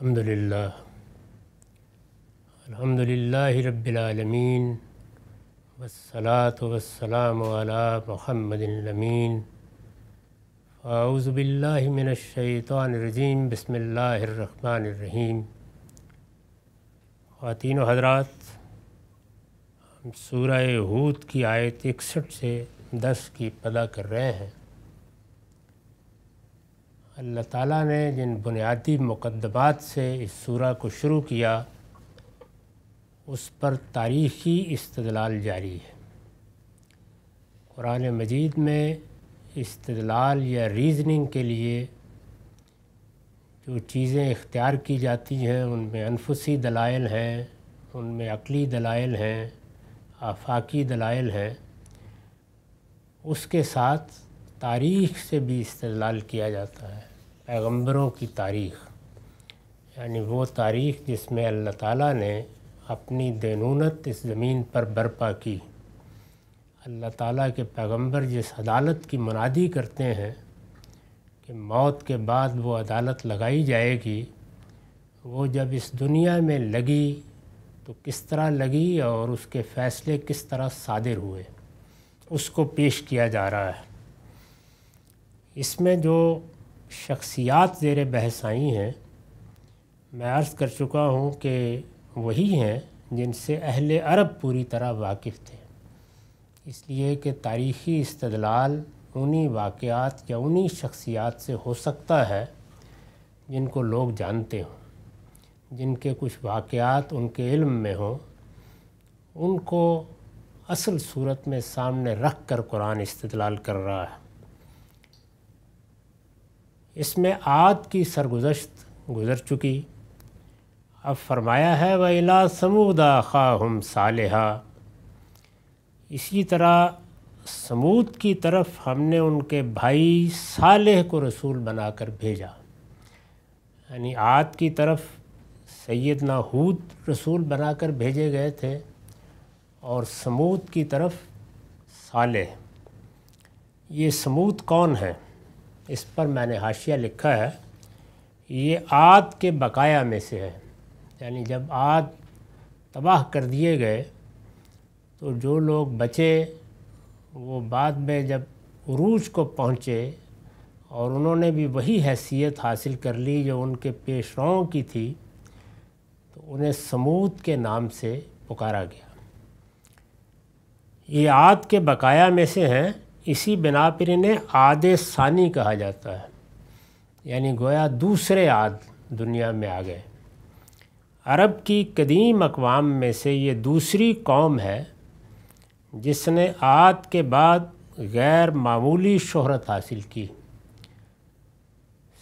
الحمد لله الحمد لله رب العالمين والصلاة والسلام على محمد الأمين أعوذ بالله من الشيطان الرجيم بسم الله الرحمن الرحيم खातिन हजरात हम सूरह हूद की आयत इकसठ से दस की पदा कर रहे हैं अल्लाह ताला ने जिन बुनियादी मुकदमात से इस सूरा को शुरू किया उस पर तारीख़ी इस्तलाल जारी है कुरान मजीद में इस्तलाल या रीजनिंग के लिए जो चीज़ें इख्तियार की जाती हैं उनमें अनफुसी दलाइल हैं उनमें अकली दलाइल हैं आफाकी दलाइल हैं उसके साथ तारीख से भी इस्तलाल किया जाता है पैगंबरों की तारीख यानी वो तारीख जिसमें अल्लाह ताला ने अपनी दैनूनत इस ज़मीन पर बर्पा की अल्लाह ताला के पैगंबर जिस अदालत की मुनादी करते हैं कि मौत के बाद वो अदालत लगाई जाएगी वो जब इस दुनिया में लगी तो किस तरह लगी और उसके फ़ैसले किस तरह सादिर हुए उसको पेश किया जा रहा है इसमें जो शख्सियात ज़ेर बहस आई हैं मैं अर्ज़ कर चुका हूँ कि वही हैं जिनसे अहल अरब पूरी तरह वाकिफ़ थे इसलिए कि तारीख़ी इस्तलाल उन्हीं वाक़ात या उन्हीं शख्सियात से हो सकता है जिनको लोग जानते हों जिनके कुछ वाक़ात उनके इल्म में हों उनको असल सूरत में सामने रख कर कुरान इस्तलाल कर रहा है इसमें आद की सरगुजश्त गुज़र चुकी अब फरमाया है व इला समूदा खा हम साल इसी तरह समूद की तरफ हमने उनके भाई सालेह को रसूल बनाकर भेजा यानी आद की तरफ सैद नाहूद रसूल बनाकर भेजे गए थे और समूद की तरफ सालेह ये समूद कौन है इस पर मैंने हाशिया लिखा है ये आद के बकाया में से है यानी जब आद तबाह कर दिए गए तो जो लोग बचे वो बाद में जब उरूज को पहुँचे और उन्होंने भी वही हैसियत हासिल कर ली जो उनके पेशरों की थी तो उन्हें समूद के नाम से पुकारा गया ये आद के बकाया में से हैं इसी बिना पर इन्हें आद सानी कहा जाता है यानी गोया दूसरे आद दुनिया में आ गए अरब की कदीम अकवाम में से ये दूसरी कौम है जिसने आद के बाद गैर मामूली शहरत हासिल की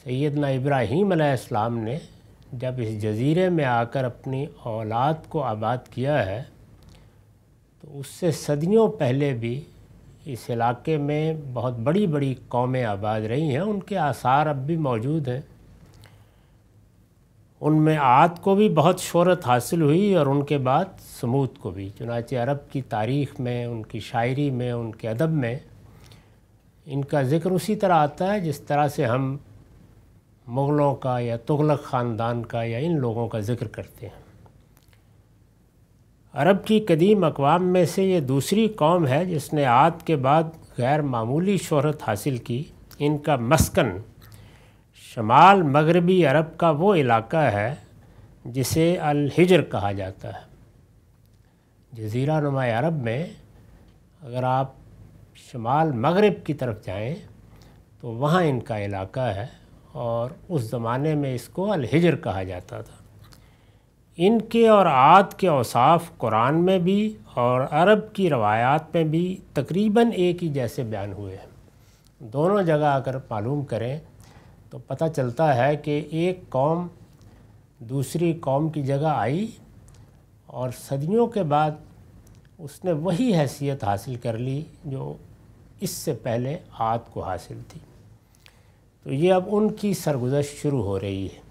सैदना इब्राहीम अलैहिस्सलाम ने जब इस जजीरे में आकर अपनी औलाद को आबाद किया है तो उससे सदियों पहले भी इस इलाके में बहुत बड़ी बड़ी कौमें आबाद रही हैं उनके आसार अब भी मौजूद हैं उनमें आद को भी बहुत शहरत हासिल हुई और उनके बाद समूद को भी चुनाच अरब की तारीख़ में उनकी शायरी में उनके अदब में इनका ज़िक्र उसी तरह आता है जिस तरह से हम मुग़लों का या तुगलक ख़ानदान का या इन लोगों का ज़िक्र करते हैं अरब की कदीम अकवाम में से ये दूसरी कौम है जिसने आद के बाद गैर मामूली शहरत हासिल की इनका मस्कन शमाल मगरबी अरब का वो इलाका है जिसे अल हिजर कहा जाता है जजीरा नुमा अरब में अगर आप शमाल मगरब की तरफ जाएं तो वहाँ इनका इलाका है और उस ज़माने में इसको अल हिजर कहा जाता था इनके और आद के अवसाफ़ कुरान में भी और अरब की रवायात में भी तकरीबन एक ही जैसे बयान हुए हैं दोनों जगह अगर मालूम करें तो पता चलता है कि एक कौम दूसरी कौम की जगह आई और सदियों के बाद उसने वही हैसियत हासिल कर ली जो इससे पहले आद को हासिल थी तो ये अब उनकी सरगुजश शुरू हो रही है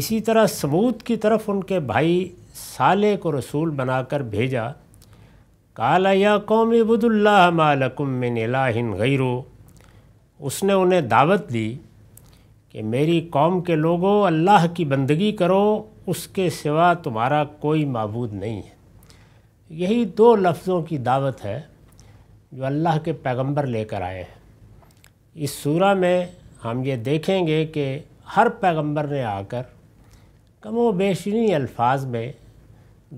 इसी तरह समूद की तरफ उनके भाई साले को रसूल बनाकर भेजा काला या कौम बुदुल्ला मालकुम में इलाहिन गैरू उसने उन्हें दावत दी कि मेरी कौम के लोगों अल्लाह की बंदगी करो उसके सिवा तुम्हारा कोई मबूद नहीं है यही दो लफ्ज़ों की दावत है जो अल्लाह के पैगंबर लेकर आए हैं इस सूरा में हम ये देखेंगे कि हर पैगंबर ने आकर कम व बेशनी अल्फाज में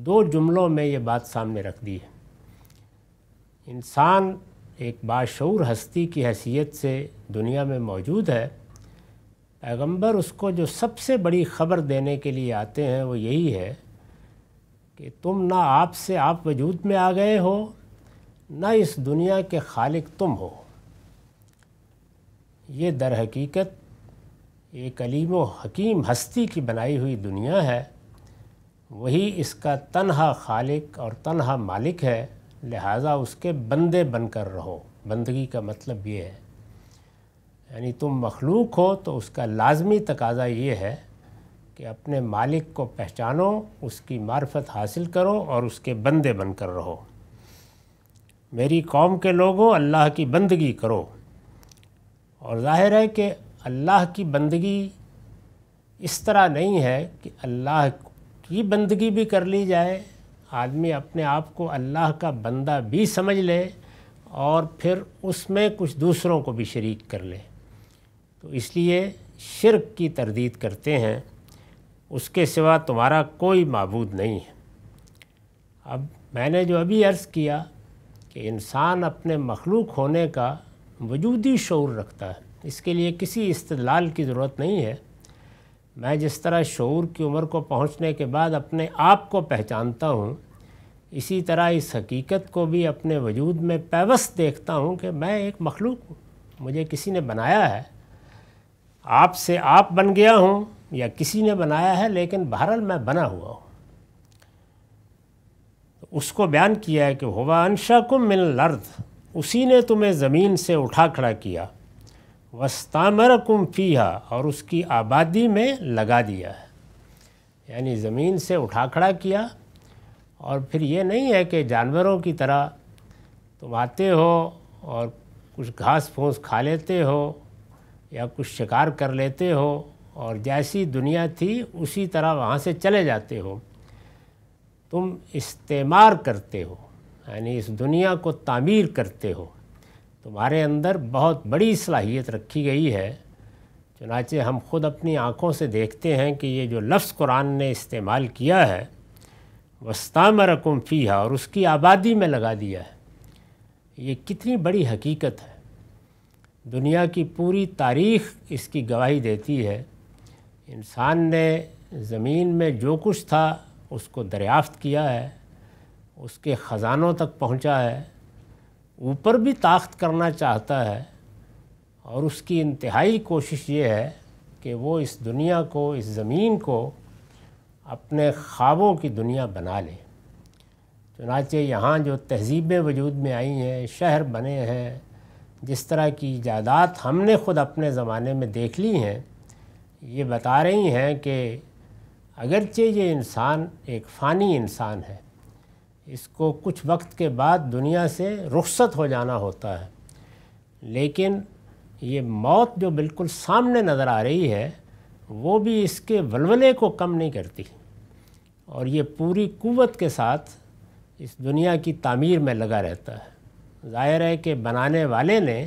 दो जुमलों में ये बात सामने रख दी है इंसान एक बाशूर हस्ती की हैसियत से दुनिया में मौजूद है पैगंबर उसको जो सबसे बड़ी ख़बर देने के लिए आते हैं वो यही है कि तुम ना आप से आप वजूद में आ गए हो ना इस दुनिया के खालिक तुम हो ये दर हकीकत ये कलीम हकीम हस्ती की बनाई हुई दुनिया है वही इसका तनहा खालिक और तनहा मालिक है लिहाजा उसके बंदे बनकर रहो बंदगी का मतलब ये है यानी तुम मखलूक हो तो उसका लाजमी तकाजा ये है कि अपने मालिक को पहचानो उसकी मार्फत हासिल करो और उसके बंदे बनकर रहो मेरी कौम के लोगों अल्लाह की बंदगी करो और जाहिर है कि अल्लाह की बंदगी इस तरह नहीं है कि अल्लाह की बंदगी भी कर ली जाए आदमी अपने आप को अल्लाह का बंदा भी समझ ले और फिर उसमें कुछ दूसरों को भी शरीक कर ले तो इसलिए शिरक की तरदीद करते हैं उसके सिवा तुम्हारा कोई मबूद नहीं है अब मैंने जो अभी अर्ज़ किया कि इंसान अपने मखलूक होने का वजूदी शौर रखता है इसके लिए किसी इस्तलाल की ज़रूरत नहीं है मैं जिस तरह शूर की उम्र को पहुंचने के बाद अपने आप को पहचानता हूं, इसी तरह इस हकीकत को भी अपने वजूद में पैवस देखता हूं कि मैं एक मखलूक हूँ मुझे किसी ने बनाया है आप से आप बन गया हूं या किसी ने बनाया है लेकिन बहरहाल मैं बना हुआ हूँ तो उसको बयान किया है कि अनशा को मिल लर्द उसी ने तुम्हें ज़मीन से उठा खड़ा किया वस्तामर कुम्फिया और उसकी आबादी में लगा दिया है यानी ज़मीन से उठा खड़ा किया और फिर ये नहीं है कि जानवरों की तरह तुम आते हो और कुछ घास फूस खा लेते हो या कुछ शिकार कर लेते हो और जैसी दुनिया थी उसी तरह वहाँ से चले जाते हो तुम इस्तेमार करते हो यानी इस दुनिया को तामीर करते हो तुम्हारे अंदर बहुत बड़ी सलाहियत रखी गई है चुनाचे हम खुद अपनी आँखों से देखते हैं कि ये जो लफ्ज़ कुरान ने इस्तेमाल किया है वस्ताम रकम फ़ी है और उसकी आबादी में लगा दिया है ये कितनी बड़ी हकीकत है दुनिया की पूरी तारीख इसकी गवाही देती है इंसान ने ज़मीन में जो कुछ था उसको दरियाफ्त किया है उसके ख़ज़ानों तक पहुंचा है ऊपर भी ताख्त करना चाहता है और उसकी इंतहाई कोशिश ये है कि वो इस दुनिया को इस ज़मीन को अपने ख्वाबों की दुनिया बना ले चुनाचे यहाँ जो तहजीबें वजूद में आई हैं शहर बने हैं जिस तरह की जायदाद हमने ख़ुद अपने ज़माने में देख ली हैं ये बता रही हैं कि अगरचे ये इंसान एक फ़ानी इंसान है इसको कुछ वक्त के बाद दुनिया से रुख्सत हो जाना होता है लेकिन ये मौत जो बिल्कुल सामने नज़र आ रही है वो भी इसके वलवले को कम नहीं करती और ये पूरी कुवत के साथ इस दुनिया की तामीर में लगा रहता है ज़ाहिर है कि बनाने वाले ने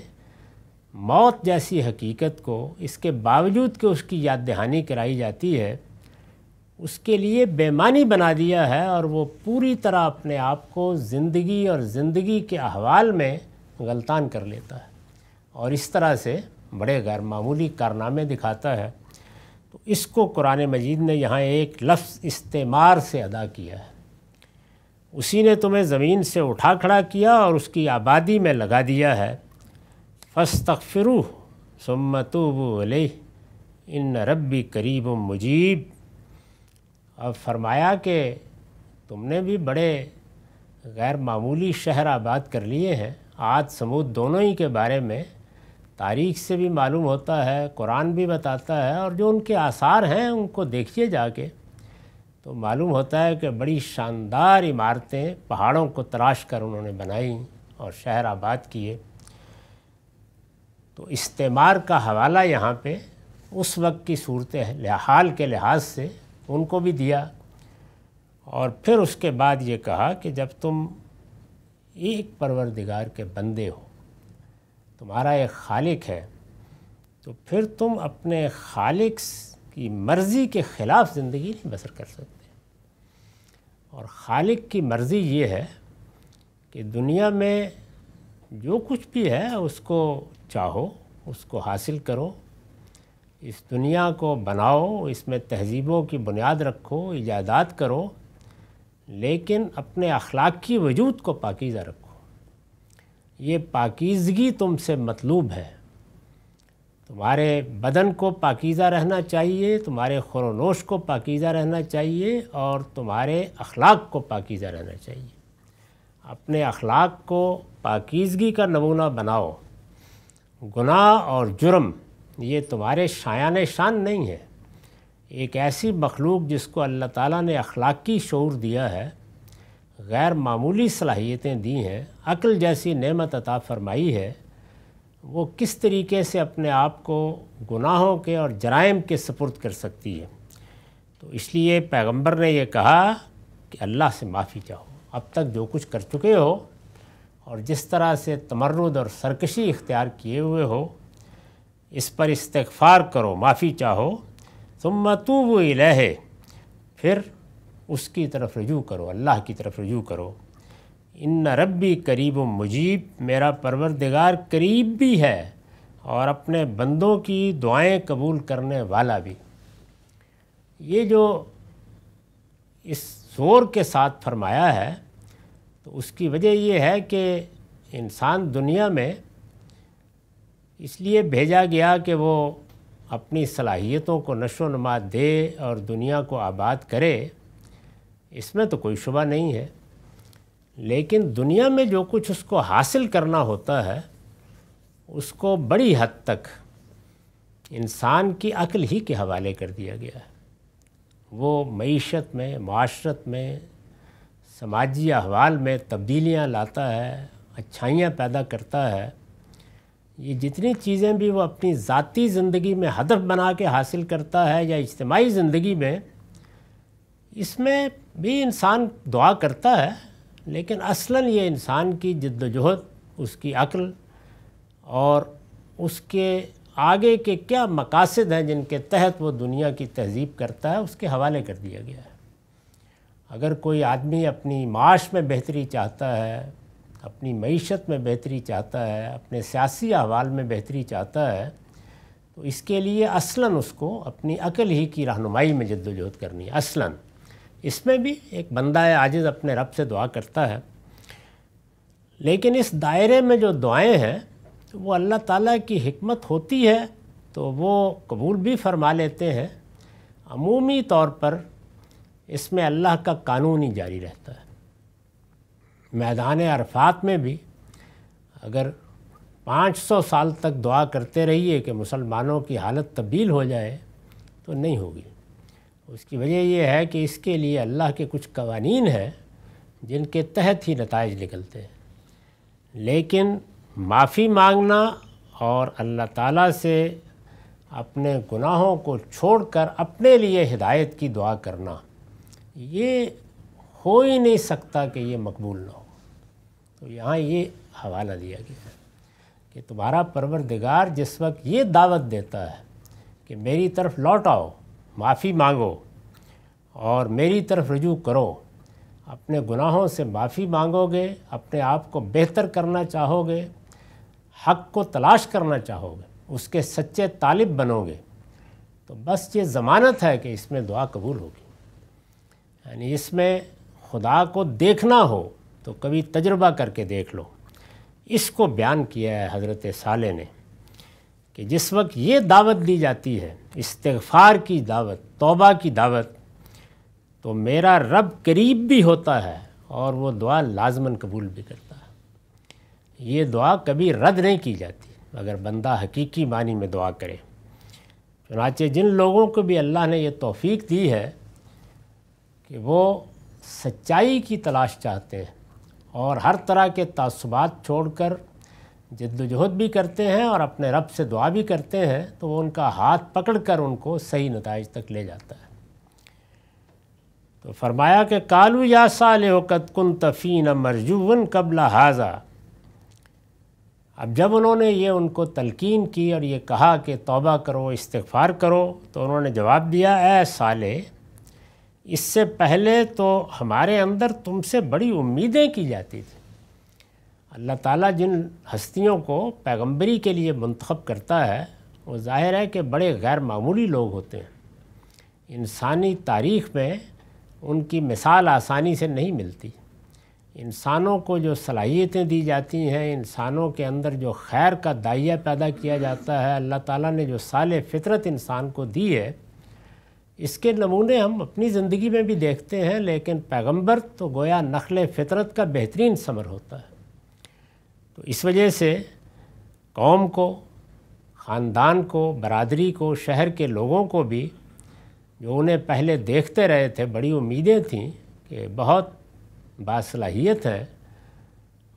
मौत जैसी हकीकत को इसके बावजूद के उसकी याद दहानी कराई जाती है उसके लिए बेमानी बना दिया है और वो पूरी तरह अपने आप को ज़िंदगी और ज़िंदगी के अहवाल में गलतान कर लेता है और इस तरह से बड़े मामूली कारनामे दिखाता है तो इसको कुरान मजीद ने यहाँ एक लफ्ज़ इस्तेमार से अदा किया है उसी ने तुम्हें ज़मीन से उठा खड़ा किया और उसकी आबादी में लगा दिया है फस तकफिरु सुमतूबल इन रबी करीब मुजीब और फरमाया कि तुमने भी बड़े गैर मामूली शहर आबाद कर लिए हैं आज समूद दोनों ही के बारे में तारीख से भी मालूम होता है कुरान भी बताता है और जो उनके आसार हैं उनको देखिए जाके तो मालूम होता है कि बड़ी शानदार इमारतें पहाड़ों को तराश कर उन्होंने बनाई और शहर आबाद किए तो इस्तेमार का हवाला यहाँ पे उस वक्त की सूरत हाल के लिहाज से उनको भी दिया और फिर उसके बाद ये कहा कि जब तुम एक परवरदिगार के बंदे हो तुम्हारा एक खालिक है तो फिर तुम अपने खालिक की मर्ज़ी के ख़िलाफ़ ज़िंदगी नहीं बसर कर सकते और खालिक की मर्ज़ी ये है कि दुनिया में जो कुछ भी है उसको चाहो उसको हासिल करो इस दुनिया को बनाओ इसमें तहजीबों की बुनियाद रखो इजादात करो लेकिन अपने अखलाकी वजूद को पाकिज़ा रखो ये पाकिज़गी तुमसे मतलूब है तुम्हारे बदन को पाकिज़ा रहना चाहिए तुम्हारे खुरनोश को पाकिज़ा रहना चाहिए और तुम्हारे अखलाक को पाकिज़ा रहना चाहिए अपने अखलाक को पाकिज़गी का नमूना बनाओ गुनाह और जुर्म ये तुम्हारे शायान शान नहीं है एक ऐसी मखलूक जिसको अल्लाह ताला ने अखलाक़ी शोर दिया है गैर मामूली सलाहियतें दी हैं अक्ल जैसी नेमत अता फरमाई है वो किस तरीके से अपने आप को गुनाहों के और जराइम के सपुर्द कर सकती है तो इसलिए पैगंबर ने यह कहा कि अल्लाह से माफ़ी चाहो अब तक जो कुछ कर चुके हो और जिस तरह से तमरुद और सरकशी इख्तियार किए हुए हो इस पर इस्तफ़ार करो माफ़ी चाहो तुम वो इलाहे फिर उसकी तरफ रजू करो अल्लाह की तरफ रजू करो इन रबी करीब मुजीब मेरा परवरदिगार करीब भी है और अपने बंदों की दुआएं कबूल करने वाला भी ये जो इस ज़ोर के साथ फरमाया है तो उसकी वजह ये है कि इंसान दुनिया में इसलिए भेजा गया कि वो अपनी सलाहियतों को नशो नमा दे और दुनिया को आबाद करे इसमें तो कोई शुबा नहीं है लेकिन दुनिया में जो कुछ उसको हासिल करना होता है उसको बड़ी हद तक इंसान की अक्ल ही के हवाले कर दिया गया है वो मीशत में माशरत में समाजी अहवाल में तब्दीलियाँ लाता है अच्छाइयाँ पैदा करता है ये जितनी चीज़ें भी वो अपनी ज़ाती ज़िंदगी में हदफ बना के हासिल करता है या इज्तमाही ज़िंदगी में इसमें भी इंसान दुआ करता है लेकिन असलन ये इंसान की जद्दोजहद उसकी अक्ल और उसके आगे के क्या मकासद हैं जिनके तहत वो दुनिया की तहजीब करता है उसके हवाले कर दिया गया है अगर कोई आदमी अपनी माश में बेहतरी चाहता है अपनी मीशत में बेहतरी चाहता है अपने सियासी अहवाल में बेहतरी चाहता है तो इसके लिए असला उसको अपनी अकल ही की रहनुमाई में जद्दोजहद करनी है असला इसमें भी एक बंदा है आजिज़ अपने रब से दुआ करता है लेकिन इस दायरे में जो दुआएं हैं तो वो अल्लाह ताला की हमत होती है तो वो कबूल भी फरमा लेते हैं अमूमी तौर पर इसमें अल्लाह का कानून ही जारी रहता है मैदान अरफात में भी अगर 500 साल तक दुआ करते रहिए कि मुसलमानों की हालत तब्दील हो जाए तो नहीं होगी उसकी वजह यह है कि इसके लिए अल्लाह के कुछ कवानीन हैं जिनके तहत ही नतज निकलते हैं लेकिन माफ़ी मांगना और अल्लाह ताला से अपने गुनाहों को छोड़कर अपने लिए हिदायत की दुआ करना ये हो ही नहीं सकता कि ये मकबूल ना हो तो यहाँ ये हवाला दिया गया है कि तुम्हारा परवरदिगार जिस वक्त ये दावत देता है कि मेरी तरफ लौट आओ माफ़ी मांगो और मेरी तरफ रजू करो अपने गुनाहों से माफ़ी मांगोगे अपने आप को बेहतर करना चाहोगे हक को तलाश करना चाहोगे उसके सच्चे तालिब बनोगे तो बस ये ज़मानत है कि इसमें दुआ कबूल होगी यानी इसमें खुदा को देखना हो तो कभी तजर्बा करके देख लो इसको बयान किया है हज़रत साले ने कि जिस वक्त ये दावत दी जाती है इस्तफ़ार की दावत तोबा की दावत तो मेरा रब करीब भी होता है और वो दुआ लाजमन कबूल भी करता है ये दुआ कभी रद्द नहीं की जाती अगर बंदा हकीकी मानी में दुआ करे चुनाचे जिन लोगों को भी अल्लाह ने यह तोफ़ी दी है कि वो सच्चाई की तलाश चाहते हैं और हर तरह के तसबात छोड़कर जद्दोजहद भी करते हैं और अपने रब से दुआ भी करते हैं तो वो उनका हाथ पकड़ कर उनको सही नतज तक ले जाता है तो फरमाया कि कालू या साल वक़त कन तफ़ीन मरजून कबला हाजा अब जब उन्होंने ये उनको तलकिन की और ये कहा कि तोबा करो इस्तफ़ार करो तो उन्होंने जवाब दिया ए साले इससे पहले तो हमारे अंदर तुमसे बड़ी उम्मीदें की जाती थी अल्लाह ताला जिन हस्तियों को पैगंबरी के लिए मंतखब करता है वो ज़ाहिर है कि बड़े गैर मामूली लोग होते हैं इंसानी तारीख में उनकी मिसाल आसानी से नहीं मिलती इंसानों को जो सलाहियतें दी जाती हैं इंसानों के अंदर जो खैर का दाइया पैदा किया जाता है अल्लाह ताला ने जो साल फितरत इंसान को दी है इसके नमूने हम अपनी ज़िंदगी में भी देखते हैं लेकिन पैगंबर तो गोया नखल फितरत का बेहतरीन समर होता है तो इस वजह से कौम को ख़ानदान को बरदरी को शहर के लोगों को भी जो उन्हें पहले देखते रहे थे बड़ी उम्मीदें थीं कि बहुत बासलाहियत है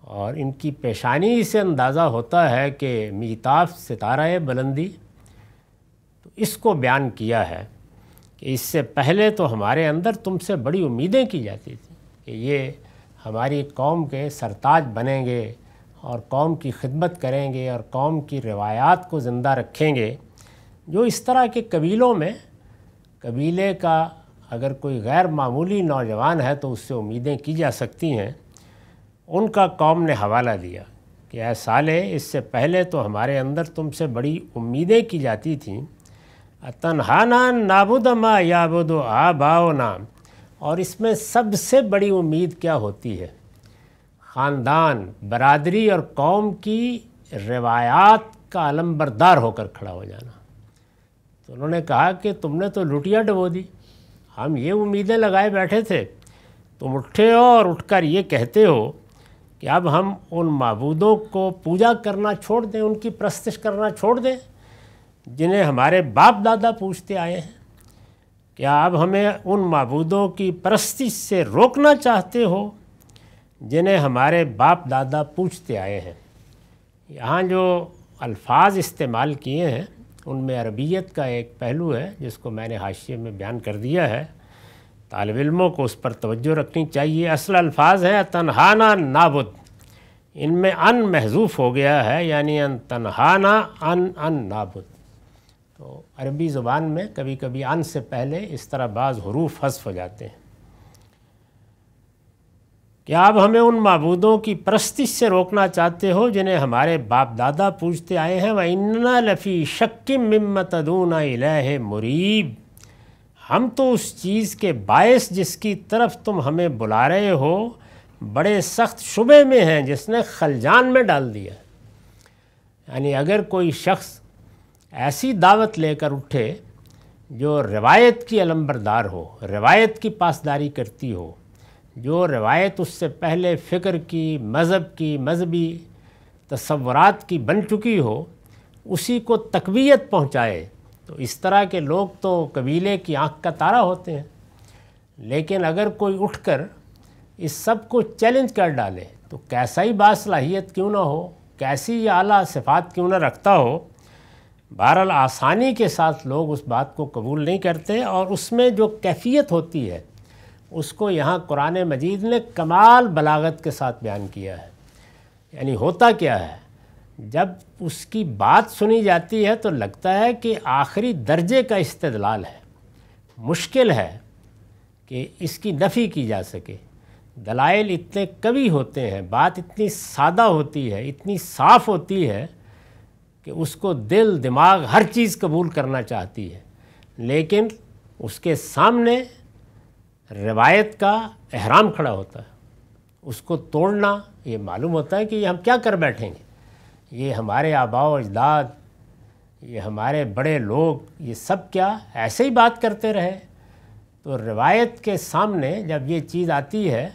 और इनकी पेशानी से अंदाज़ा होता है कि मीताफ सितारा बुलंदी तो इसको बयान किया है कि इससे पहले तो हमारे अंदर तुमसे बड़ी उम्मीदें की जाती थी कि ये हमारी कौम के सरताज बनेंगे और कौम की खिदमत करेंगे और कौम की रवायात को ज़िंदा रखेंगे जो इस तरह के कबीलों में कबीले का अगर कोई गैर मामूली नौजवान है तो उससे उम्मीदें की जा सकती हैं उनका कौम ने हवाला दिया कि ऐसा साले इससे पहले तो हमारे अंदर तुमसे बड़ी उम्मीदें की जाती थीं तनहा नान नाबुदमा याबुद आ भाव नाम और इसमें सबसे बड़ी उम्मीद क्या होती है ख़ानदान बरदरी और कौम की रवायात का अलमबरदार होकर खड़ा हो जाना तो उन्होंने कहा कि तुमने तो लुटिया डबो दी हम ये उम्मीदें लगाए बैठे थे तुम उठे हो और उठकर ये कहते हो कि अब हम उन मबूदों को पूजा करना छोड़ दें उनकी प्रस्तिश करना छोड़ दें जिन्हें हमारे बाप दादा पूछते आए हैं क्या आप हमें उन मबूदों की परस्ती से रोकना चाहते हो जिन्हें हमारे बाप दादा पूछते आए हैं यहाँ जो अल्फाज इस्तेमाल किए हैं उनमें अरबियत का एक पहलू है जिसको मैंने हाशिए में बयान कर दिया है तालब इलमों को उस पर तवज्जो रखनी चाहिए असल अल्फाज हैं तनहाना नाबुद इनमें अन महजूफ़ हो गया है यानी अन तनहाना अन अन नाबुद तो अरबी ज़ुबान में कभी कभी अन से पहले इस तरह बाज़ हरूफ हसफ हो जाते हैं क्या आप हमें उन मबूदों की प्रस्तिश से रोकना चाहते हो जिन्हें हमारे बाप दादा पूछते आए हैं व इन्ना लफ़ी शक्की ममतदून इलह मुरीब हम तो उस चीज़ के बायस जिसकी तरफ तुम हमें बुला रहे हो बड़े सख्त शुबे में हैं जिसने खलजान में डाल दिया यानी अगर कोई शख्स ऐसी दावत लेकर उठे जो रवायत की अलम्बरदार हो रवायत की पासदारी करती हो जो रवायत उससे पहले फ़िक्र की मज़हब की मजहबी तस्वुरात की बन चुकी हो उसी को तकवीत पहुँचाए तो इस तरह के लोग तो कबीले की आँख का तारा होते हैं लेकिन अगर कोई उठकर इस सब को चैलेंज कर डाले तो कैसा ही बासलाहियत क्यों ना हो कैसी आला सिफात क्यों ना रखता हो बहरहाल आसानी के साथ लोग उस बात को कबूल नहीं करते और उसमें जो कैफियत होती है उसको यहाँ कुरान मजीद ने कमाल बलागत के साथ बयान किया है यानी होता क्या है जब उसकी बात सुनी जाती है तो लगता है कि आखिरी दर्जे का इस्तलाल है मुश्किल है कि इसकी नफ़ी की जा सके दलाइल इतने कवि होते हैं बात इतनी सादा होती है इतनी साफ़ होती है कि उसको दिल दिमाग हर चीज़ कबूल करना चाहती है लेकिन उसके सामने रिवायत का अहराम खड़ा होता है उसको तोड़ना ये मालूम होता है कि ये हम क्या कर बैठेंगे ये हमारे आबाओ अजदाद ये हमारे बड़े लोग ये सब क्या ऐसे ही बात करते रहे तो रिवायत के सामने जब ये चीज़ आती है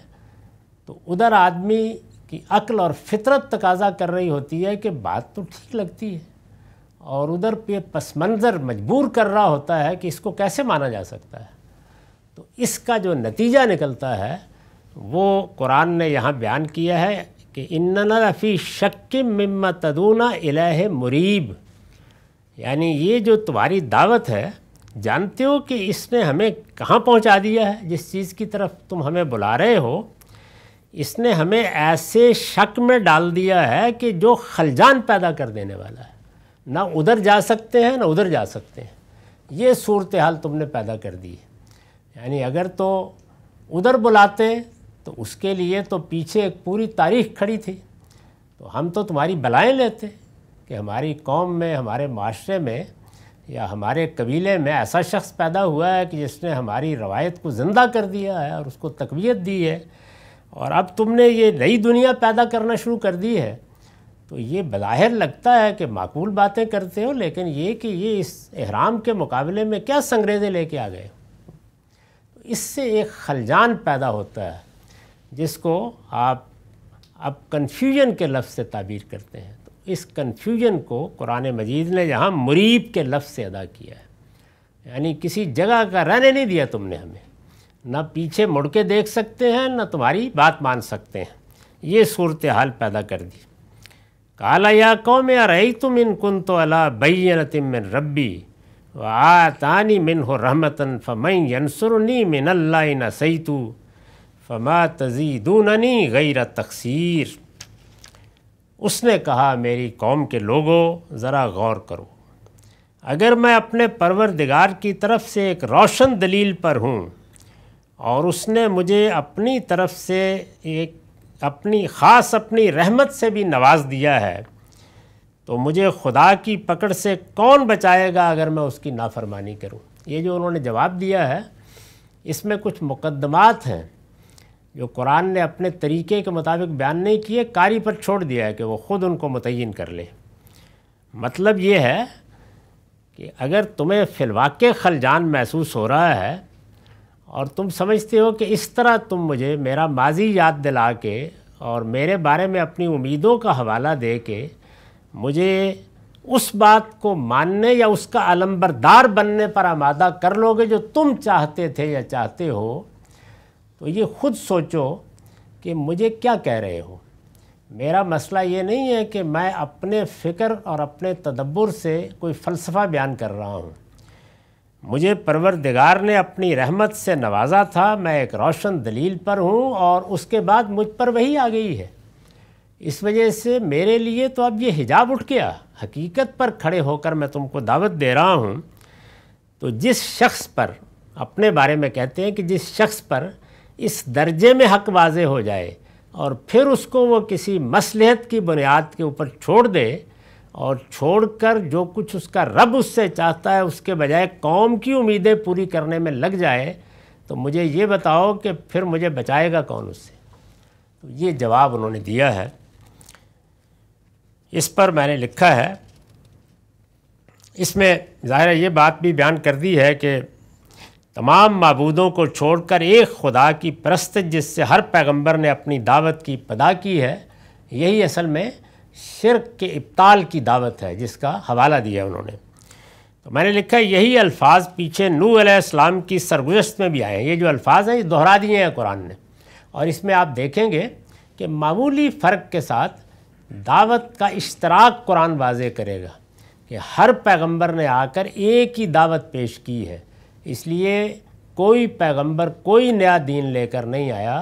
तो उधर आदमी कि अक्ल और फितरत तकाजा कर रही होती है कि बात तो ठीक लगती है और उधर पे पस मंज़र मजबूर कर रहा होता है कि इसको कैसे माना जा सकता है तो इसका जो नतीजा निकलता है वो कुरान ने यहाँ बयान किया है कि इन्नफ़ी शक मम तदूना इलाह मुरीब यानी ये जो तुम्हारी दावत है जानते हो कि इसने हमें कहाँ पहुँचा दिया है जिस चीज़ की तरफ तुम हमें बुला रहे हो इसने हमें ऐसे शक में डाल दिया है कि जो खलजान पैदा कर देने वाला है ना उधर जा सकते हैं ना उधर जा सकते हैं ये सूरत हाल तुमने पैदा कर दी है यानी अगर तो उधर बुलाते तो उसके लिए तो पीछे एक पूरी तारीख खड़ी थी तो हम तो तुम्हारी बलाएँ लेते कि हमारी कौम में हमारे माशरे में या हमारे कबीले में ऐसा शख्स पैदा हुआ है कि जिसने हमारी रवायत को ज़िंदा कर दिया है और उसको तकवीत दी है और अब तुमने ये नई दुनिया पैदा करना शुरू कर दी है तो ये बज़ाहिर लगता है कि माकूल बातें करते हो लेकिन ये कि ये इस एहराम के मुकाबले में क्या संग्रेज़े लेके आ गए तो इससे एक खलजान पैदा होता है जिसको आप अब कन्फ्यूजन के लफ्ज़ से ताबीर करते हैं तो इस कन्फ्यूजन को कुरान मजीद ने यहाँ मुरीब के लफ्ज़ से अदा किया है यानी किसी जगह का रहने नहीं दिया तुमने हमें ना पीछे मुड़ के देख सकते हैं ना तुम्हारी बात मान सकते हैं ये सूरत हाल पैदा कर दी काला या कौम या रही तुम इन कुन तो अला बैन तमिन रब्बी व आतानी मिन हो रहमतन फ़मई यनसरनी मिन अल्लाह न सही तो फ़मा तजीदूननी गैर तकसीर उसने कहा मेरी कौम के लोगों ज़रा गौर करो अगर मैं अपने परवरदिगार की तरफ से एक रोशन दलील पर हूँ और उसने मुझे अपनी तरफ से एक अपनी ख़ास अपनी रहमत से भी नवाज दिया है तो मुझे खुदा की पकड़ से कौन बचाएगा अगर मैं उसकी नाफरमानी करूं? ये जो उन्होंने जवाब दिया है इसमें कुछ मुकदमात हैं जो कुरान ने अपने तरीके के मुताबिक बयान नहीं किए कारी पर छोड़ दिया है कि वो ख़ुद उनको मुतयन कर ले मतलब ये है कि अगर तुम्हें फिलवाक़ खलजान महसूस हो रहा है और तुम समझते हो कि इस तरह तुम मुझे मेरा माजी याद दिला के और मेरे बारे में अपनी उम्मीदों का हवाला दे के मुझे उस बात को मानने या उसका अलम्बरदार बनने पर आमादा कर लोगे जो तुम चाहते थे या चाहते हो तो ये खुद सोचो कि मुझे क्या कह रहे हो मेरा मसला ये नहीं है कि मैं अपने फ़िक्र और अपने तदब्बर से कोई फ़लसफ़ा बयान कर रहा हूँ मुझे परवरदिगार ने अपनी रहमत से नवाजा था मैं एक रोशन दलील पर हूँ और उसके बाद मुझ पर वही आ गई है इस वजह से मेरे लिए तो अब ये हिजाब उठ गया हकीकत पर खड़े होकर मैं तुमको दावत दे रहा हूँ तो जिस शख्स पर अपने बारे में कहते हैं कि जिस शख्स पर इस दर्जे में हक वाजे हो जाए और फिर उसको वो किसी मसलहत की बुनियाद के ऊपर छोड़ दे और छोड़कर जो कुछ उसका रब उससे चाहता है उसके बजाय कौम की उम्मीदें पूरी करने में लग जाए तो मुझे ये बताओ कि फिर मुझे बचाएगा कौन उससे तो ये जवाब उन्होंने दिया है इस पर मैंने लिखा है इसमें ज़ाहिर ये बात भी बयान कर दी है कि तमाम मबूदों को छोड़कर एक खुदा की परस्त जिससे हर पैगंबर ने अपनी दावत की पदा की है यही असल में शिरक के इब्ताल की दावत है जिसका हवाला दिया उन्होंने तो मैंने लिखा यही अल्फाज पीछे नू अलैहिस्सलाम की सरगुजश्त में भी आए हैं ये जो अल्फाज हैं ये दोहरा दिए हैं कुरान ने और इसमें आप देखेंगे कि मामूली फ़र्क के साथ दावत का इश्तराक कुरान वाज करेगा कि हर पैगंबर ने आकर एक ही दावत पेश की है इसलिए कोई पैगंबर कोई नया दीन लेकर नहीं आया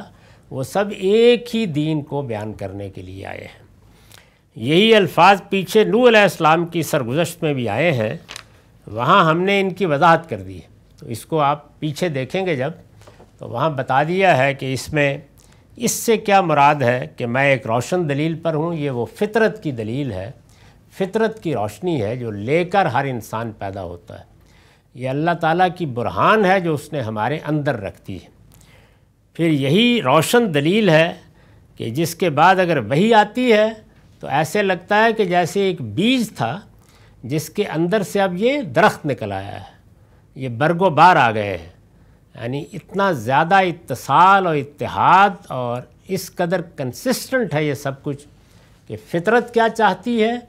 वो सब एक ही दीन को बयान करने के लिए आए हैं यही अल्फाज पीछे नू इस्लाम की सरगुजश्त में भी आए हैं वहाँ हमने इनकी वजाहत कर दी है तो इसको आप पीछे देखेंगे जब तो वहाँ बता दिया है कि इसमें इससे क्या मुराद है कि मैं एक रोशन दलील पर हूँ ये वो फितरत की दलील है फितरत की रोशनी है जो लेकर हर इंसान पैदा होता है ये अल्लाह ताला की बुरहान है जो उसने हमारे अंदर रखती है फिर यही रोशन दलील है कि जिसके बाद अगर वही आती है तो ऐसे लगता है कि जैसे एक बीज था जिसके अंदर से अब ये दरख्त निकल आया है ये बरगो बार आ गए हैं यानी इतना ज़्यादा इतसाल और इतिहाद और इस कदर कंसिस्टेंट है ये सब कुछ कि फितरत क्या चाहती है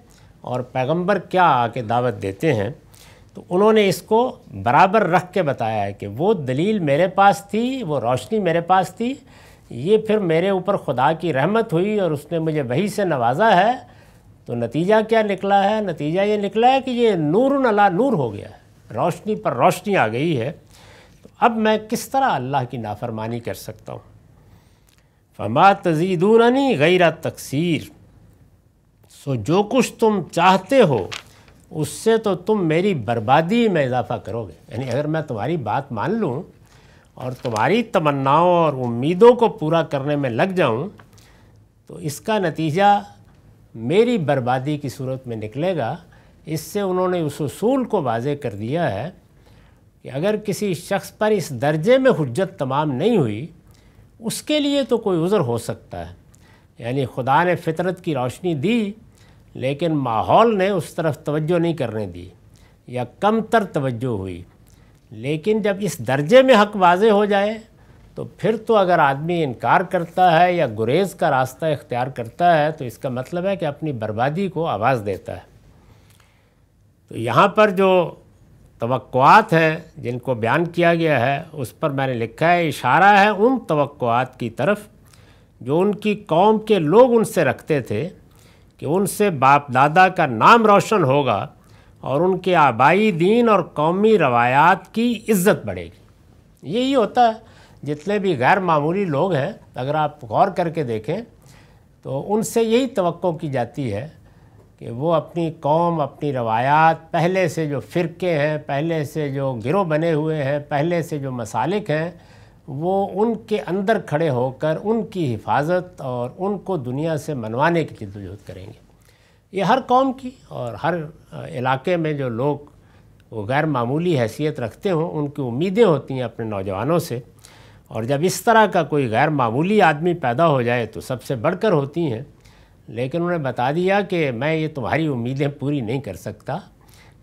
और पैगंबर क्या आके दावत देते हैं तो उन्होंने इसको बराबर रख के बताया है कि वो दलील मेरे पास थी वो रोशनी मेरे पास थी ये फिर मेरे ऊपर खुदा की रहमत हुई और उसने मुझे वही से नवाजा है तो नतीजा क्या निकला है नतीजा ये निकला है कि ये नूर नला नूर हो गया है रोशनी पर रोशनी आ गई है तो अब मैं किस तरह अल्लाह की नाफरमानी कर सकता हूँ फमा तजीदूरनी गैरा तकसीर सो जो कुछ तुम चाहते हो उससे तो तुम मेरी बर्बादी में इजाफ़ा करोगे यानी अगर मैं तुम्हारी बात मान लूँ और तुम्हारी तमन्नाओं और उम्मीदों को पूरा करने में लग जाऊं तो इसका नतीजा मेरी बर्बादी की सूरत में निकलेगा इससे उन्होंने उस उसूल को वाजे कर दिया है कि अगर किसी शख्स पर इस दर्जे में हजत तमाम नहीं हुई उसके लिए तो कोई उज़र हो सकता है यानी खुदा ने फितरत की रोशनी दी लेकिन माहौल ने उस तरफ तवज्जो नहीं करने दी या कम तर तवज्जो हुई लेकिन जब इस दर्जे में हक वाज हो जाए तो फिर तो अगर आदमी इनकार करता है या गुरेज का रास्ता इख्तियार करता है तो इसका मतलब है कि अपनी बर्बादी को आवाज़ देता है तो यहाँ पर जो तवक़ात हैं जिनको बयान किया गया है उस पर मैंने लिखा है इशारा है उन तवक़ात की तरफ जो उनकी कौम के लोग उनसे रखते थे कि उनसे बाप दादा का नाम रोशन होगा और उनके आबाई दीन और कौमी रवायात की इज्जत बढ़ेगी यही होता है जितने भी गैर मामूली लोग हैं अगर आप गौर करके देखें तो उनसे यही तो की जाती है कि वो अपनी कौम अपनी रवायात पहले से जो फ़िरके हैं पहले से जो गिरोह बने हुए हैं पहले से जो मसालिक हैं वो उनके अंदर खड़े होकर उनकी हिफाजत और उनको दुनिया से मनवाने की जद्दोजहद करेंगे ये हर कौम की और हर इलाके में जो लोग वो गैर मामूली हैसियत रखते हों उनकी उम्मीदें होती हैं अपने नौजवानों से और जब इस तरह का कोई गैर मामूली आदमी पैदा हो जाए तो सबसे बढ़कर होती हैं लेकिन उन्हें बता दिया कि मैं ये तुम्हारी उम्मीदें पूरी नहीं कर सकता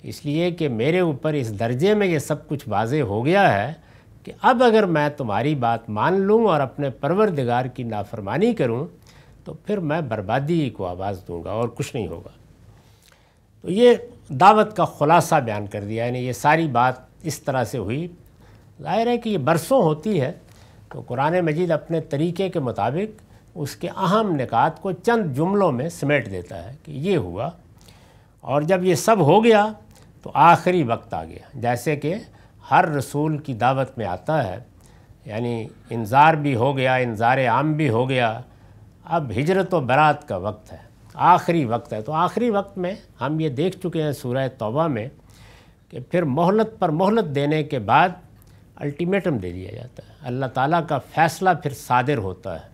इसलिए कि मेरे ऊपर इस दर्जे में ये सब कुछ वाज हो गया है कि अब अगर मैं तुम्हारी बात मान लूँ और अपने परवरदिगार की नाफरमानी करूँ तो फिर मैं बर्बादी को आवाज़ दूंगा और कुछ नहीं होगा तो ये दावत का ख़ुलासा बयान कर दिया यानी ये सारी बात इस तरह से हुई जाहिर है कि ये बरसों होती है तो कुरान मजीद अपने तरीके के मुताबिक उसके अहम निकात को चंद जुमलों में समेट देता है कि ये हुआ और जब ये सब हो गया तो आखिरी वक्त आ गया जैसे कि हर रसूल की दावत में आता है यानी इंजार भी हो गया इंजार आम भी हो गया अब हिजरत तो व बरात का वक्त है आखिरी वक्त है तो आखिरी वक्त में हम ये देख चुके हैं सूरह तौबा में कि फिर मोहलत पर मोहलत देने के बाद अल्टीमेटम दे दिया जाता है अल्लाह ताला का फ़ैसला फिर सादिर होता है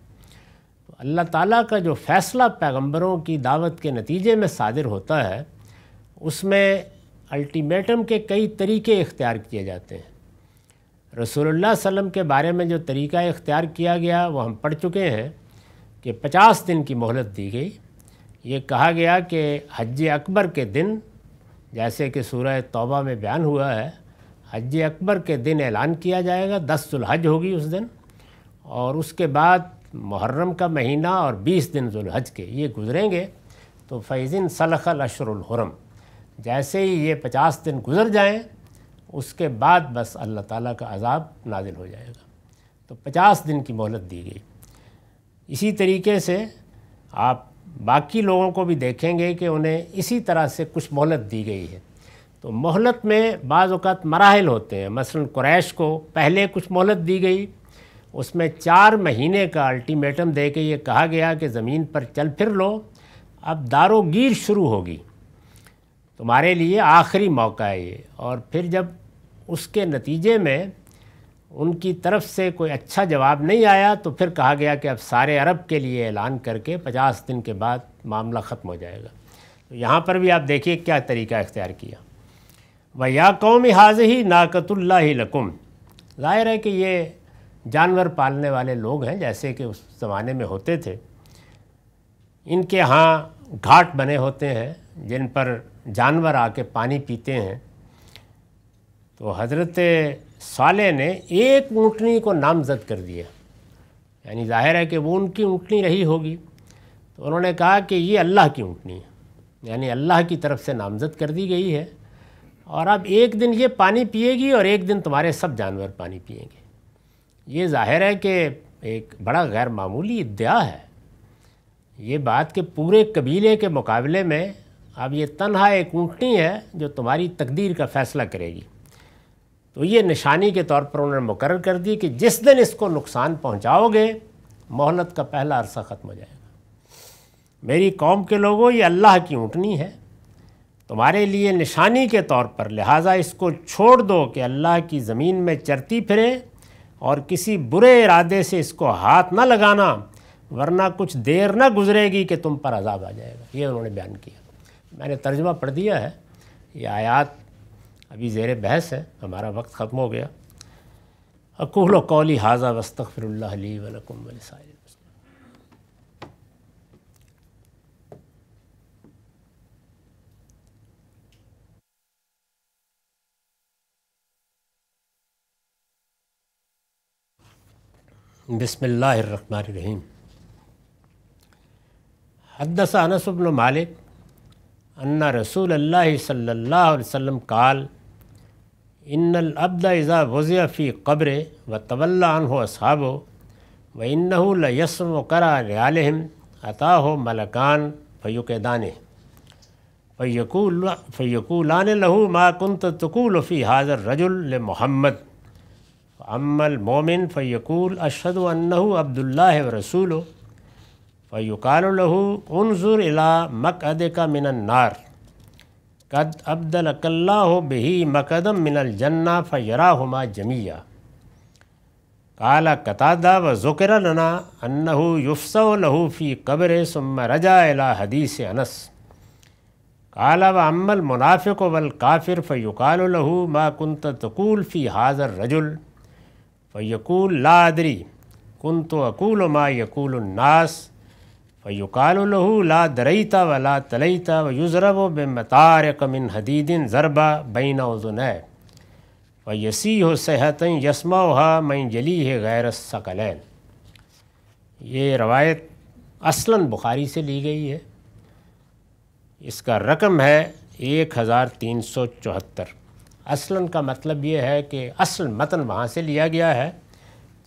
तो अल्लाह ताला का जो फ़ैसला पैगंबरों की दावत के नतीजे में सादिर होता है उसमें अल्टीमेटम के कई तरीके इख्तियार किए जाते हैं रसूलुल्लाह सल्लम के बारे में जो तरीका इख्तियार किया गया वो हम पढ़ चुके हैं कि पचास दिन की मोहलत दी गई ये कहा गया कि हज अकबर के दिन जैसे कि सूरह तौबा में बयान हुआ है हज अकबर के दिन ऐलान किया जाएगा दस जुल्हज होगी उस दिन और उसके बाद मुहर्रम का महीना और बीस दिन जुल्हज के ये गुजरेंगे तो फैज़िन सलखल अशरहरम जैसे ही ये पचास दिन गुजर जाएँ उसके बाद बस अल्लाह ताला का अजाब नाजिल हो जाएगा तो पचास दिन की मोहलत दी गई इसी तरीके से आप बाकी लोगों को भी देखेंगे कि उन्हें इसी तरह से कुछ मोहलत दी गई है तो मोहलत में अवत मराहल होते हैं मसलन क्रैश को पहले कुछ मोहलत दी गई उसमें चार महीने का अल्टीमेटम दे के ये कहा गया कि ज़मीन पर चल फिर लो अब दारोगीर शुरू होगी तुम्हारे लिए आखिरी मौका है ये और फिर जब उसके नतीजे में उनकी तरफ से कोई अच्छा जवाब नहीं आया तो फिर कहा गया कि अब सारे अरब के लिए ऐलान करके पचास दिन के बाद मामला ख़त्म हो जाएगा तो यहाँ पर भी आप देखिए क्या तरीका इख्तियार किया वया कौम हाज ही नाकतुल्ला ही लकुम ज़ाहिर है कि ये जानवर पालने वाले लोग हैं जैसे कि उस ज़माने में होते थे इनके यहाँ घाट बने होते हैं जिन पर जानवर आके पानी पीते हैं तो हज़रत साले ने एक ऊँटनी को नामजद कर दिया यानी जाहिर है कि वो उनकी ऊँटनी रही होगी तो उन्होंने कहा कि ये अल्लाह की ऊँटनी है यानी अल्लाह की तरफ से नामजद कर दी गई है और अब एक दिन ये पानी पिएगी और एक दिन तुम्हारे सब जानवर पानी पिएंगे ये जाहिर है कि एक बड़ा गैर मामूली इद्या है ये बात कि पूरे कबीले के मुकाबले में अब ये तनहा एक ऊँटनी है जो तुम्हारी तकदीर का फ़ैसला करेगी तो ये निशानी के तौर पर उन्होंने मुकर कर दी कि जिस दिन इसको नुकसान पहुँचाओगे मोहलत का पहला अरसा ख़त्म हो जाएगा मेरी कौम के लोगों ये अल्लाह की ऊँटनी है तुम्हारे लिए निशानी के तौर पर लिहाजा इसको छोड़ दो कि अल्लाह की ज़मीन में चरती फिरे और किसी बुरे इरादे से इसको हाथ ना लगाना वरना कुछ देर ना गुजरेगी कि तुम पर अजाब आ जाएगा ये उन्होंने बयान किया मैंने तर्जमा पढ़ दिया है ये आयात अभी जेर बहस है हमारा वक्त اقول हो गया अकूल कौली हाजा वस्तफ़र ली वलकुम वसाइल بسم اللہ الرحمن الرحیم حدث أنس بن مالک أن رسول اللہ صلی اللہ علیہ وسلم قال إن الأبد إذا وزع في قبره وتولى عنه أصحابه وإنه و قرع رعالهم أتاه ملكان فيقدانه فيقول فيقولان له ما كنت تقول في هذا الرجل لمحمد أما المؤمن فيقول أشهد أنه عبد الله ورسوله فيقال له انظر إلى مقعدك من النار कद अब्दल अकल्ला हो बही मकदम मिनल जन्ना फ़रा हमा जमिया काला कतादा व ज़ुकर लना अन्नहु युफ़्सो लहू फ़ी कब्र सुम रजा अला हदीस अनस काला व अम्मल मुनाफिक वल काफिर फ़युकाल लहू मा कुंत तकूल फ़ी हाजर रजुल फ़यकूल लादरी कुन तो अकूल मा यकूल उन्नास फ़युकालहू ला दरईता व ला तलईता व युजरब बेमतार कमिन हदीदिन ज़रबा बैन उजुन व यसी हो सेहत यसमा मैं जली है गैर सकलैन ये रवायत असलन बुखारी से ली गई है इसका रकम है एक हज़ार तीन सौ चौहत्तर असलन का मतलब ये है कि असल मतन वहाँ से लिया गया है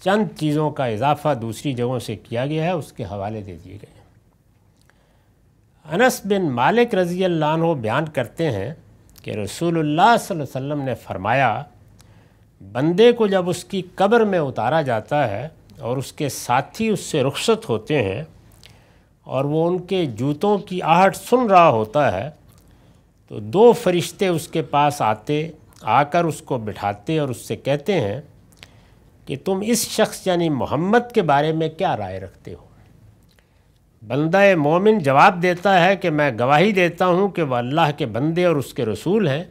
चंद चीज़ों का इजाफा दूसरी जगहों से किया गया है उसके हवाले दे दिए गए अनस बिन मालिक रज़ी अल्लाह बयान करते हैं कि रसूलुल्लाह वसल्लम ने फरमाया बंदे को जब उसकी कब्र में उतारा जाता है और उसके साथी उससे रुखसत होते हैं और वो उनके जूतों की आहट सुन रहा होता है तो दो फरिश्ते उसके पास आते आकर उसको बिठाते और उससे कहते हैं कि तुम इस शख्स यानी मोहम्मद के बारे में क्या राय रखते हो बंदा मोमिन जवाब देता है कि मैं गवाही देता हूँ कि वह अल्लाह के बंदे और उसके रसूल हैं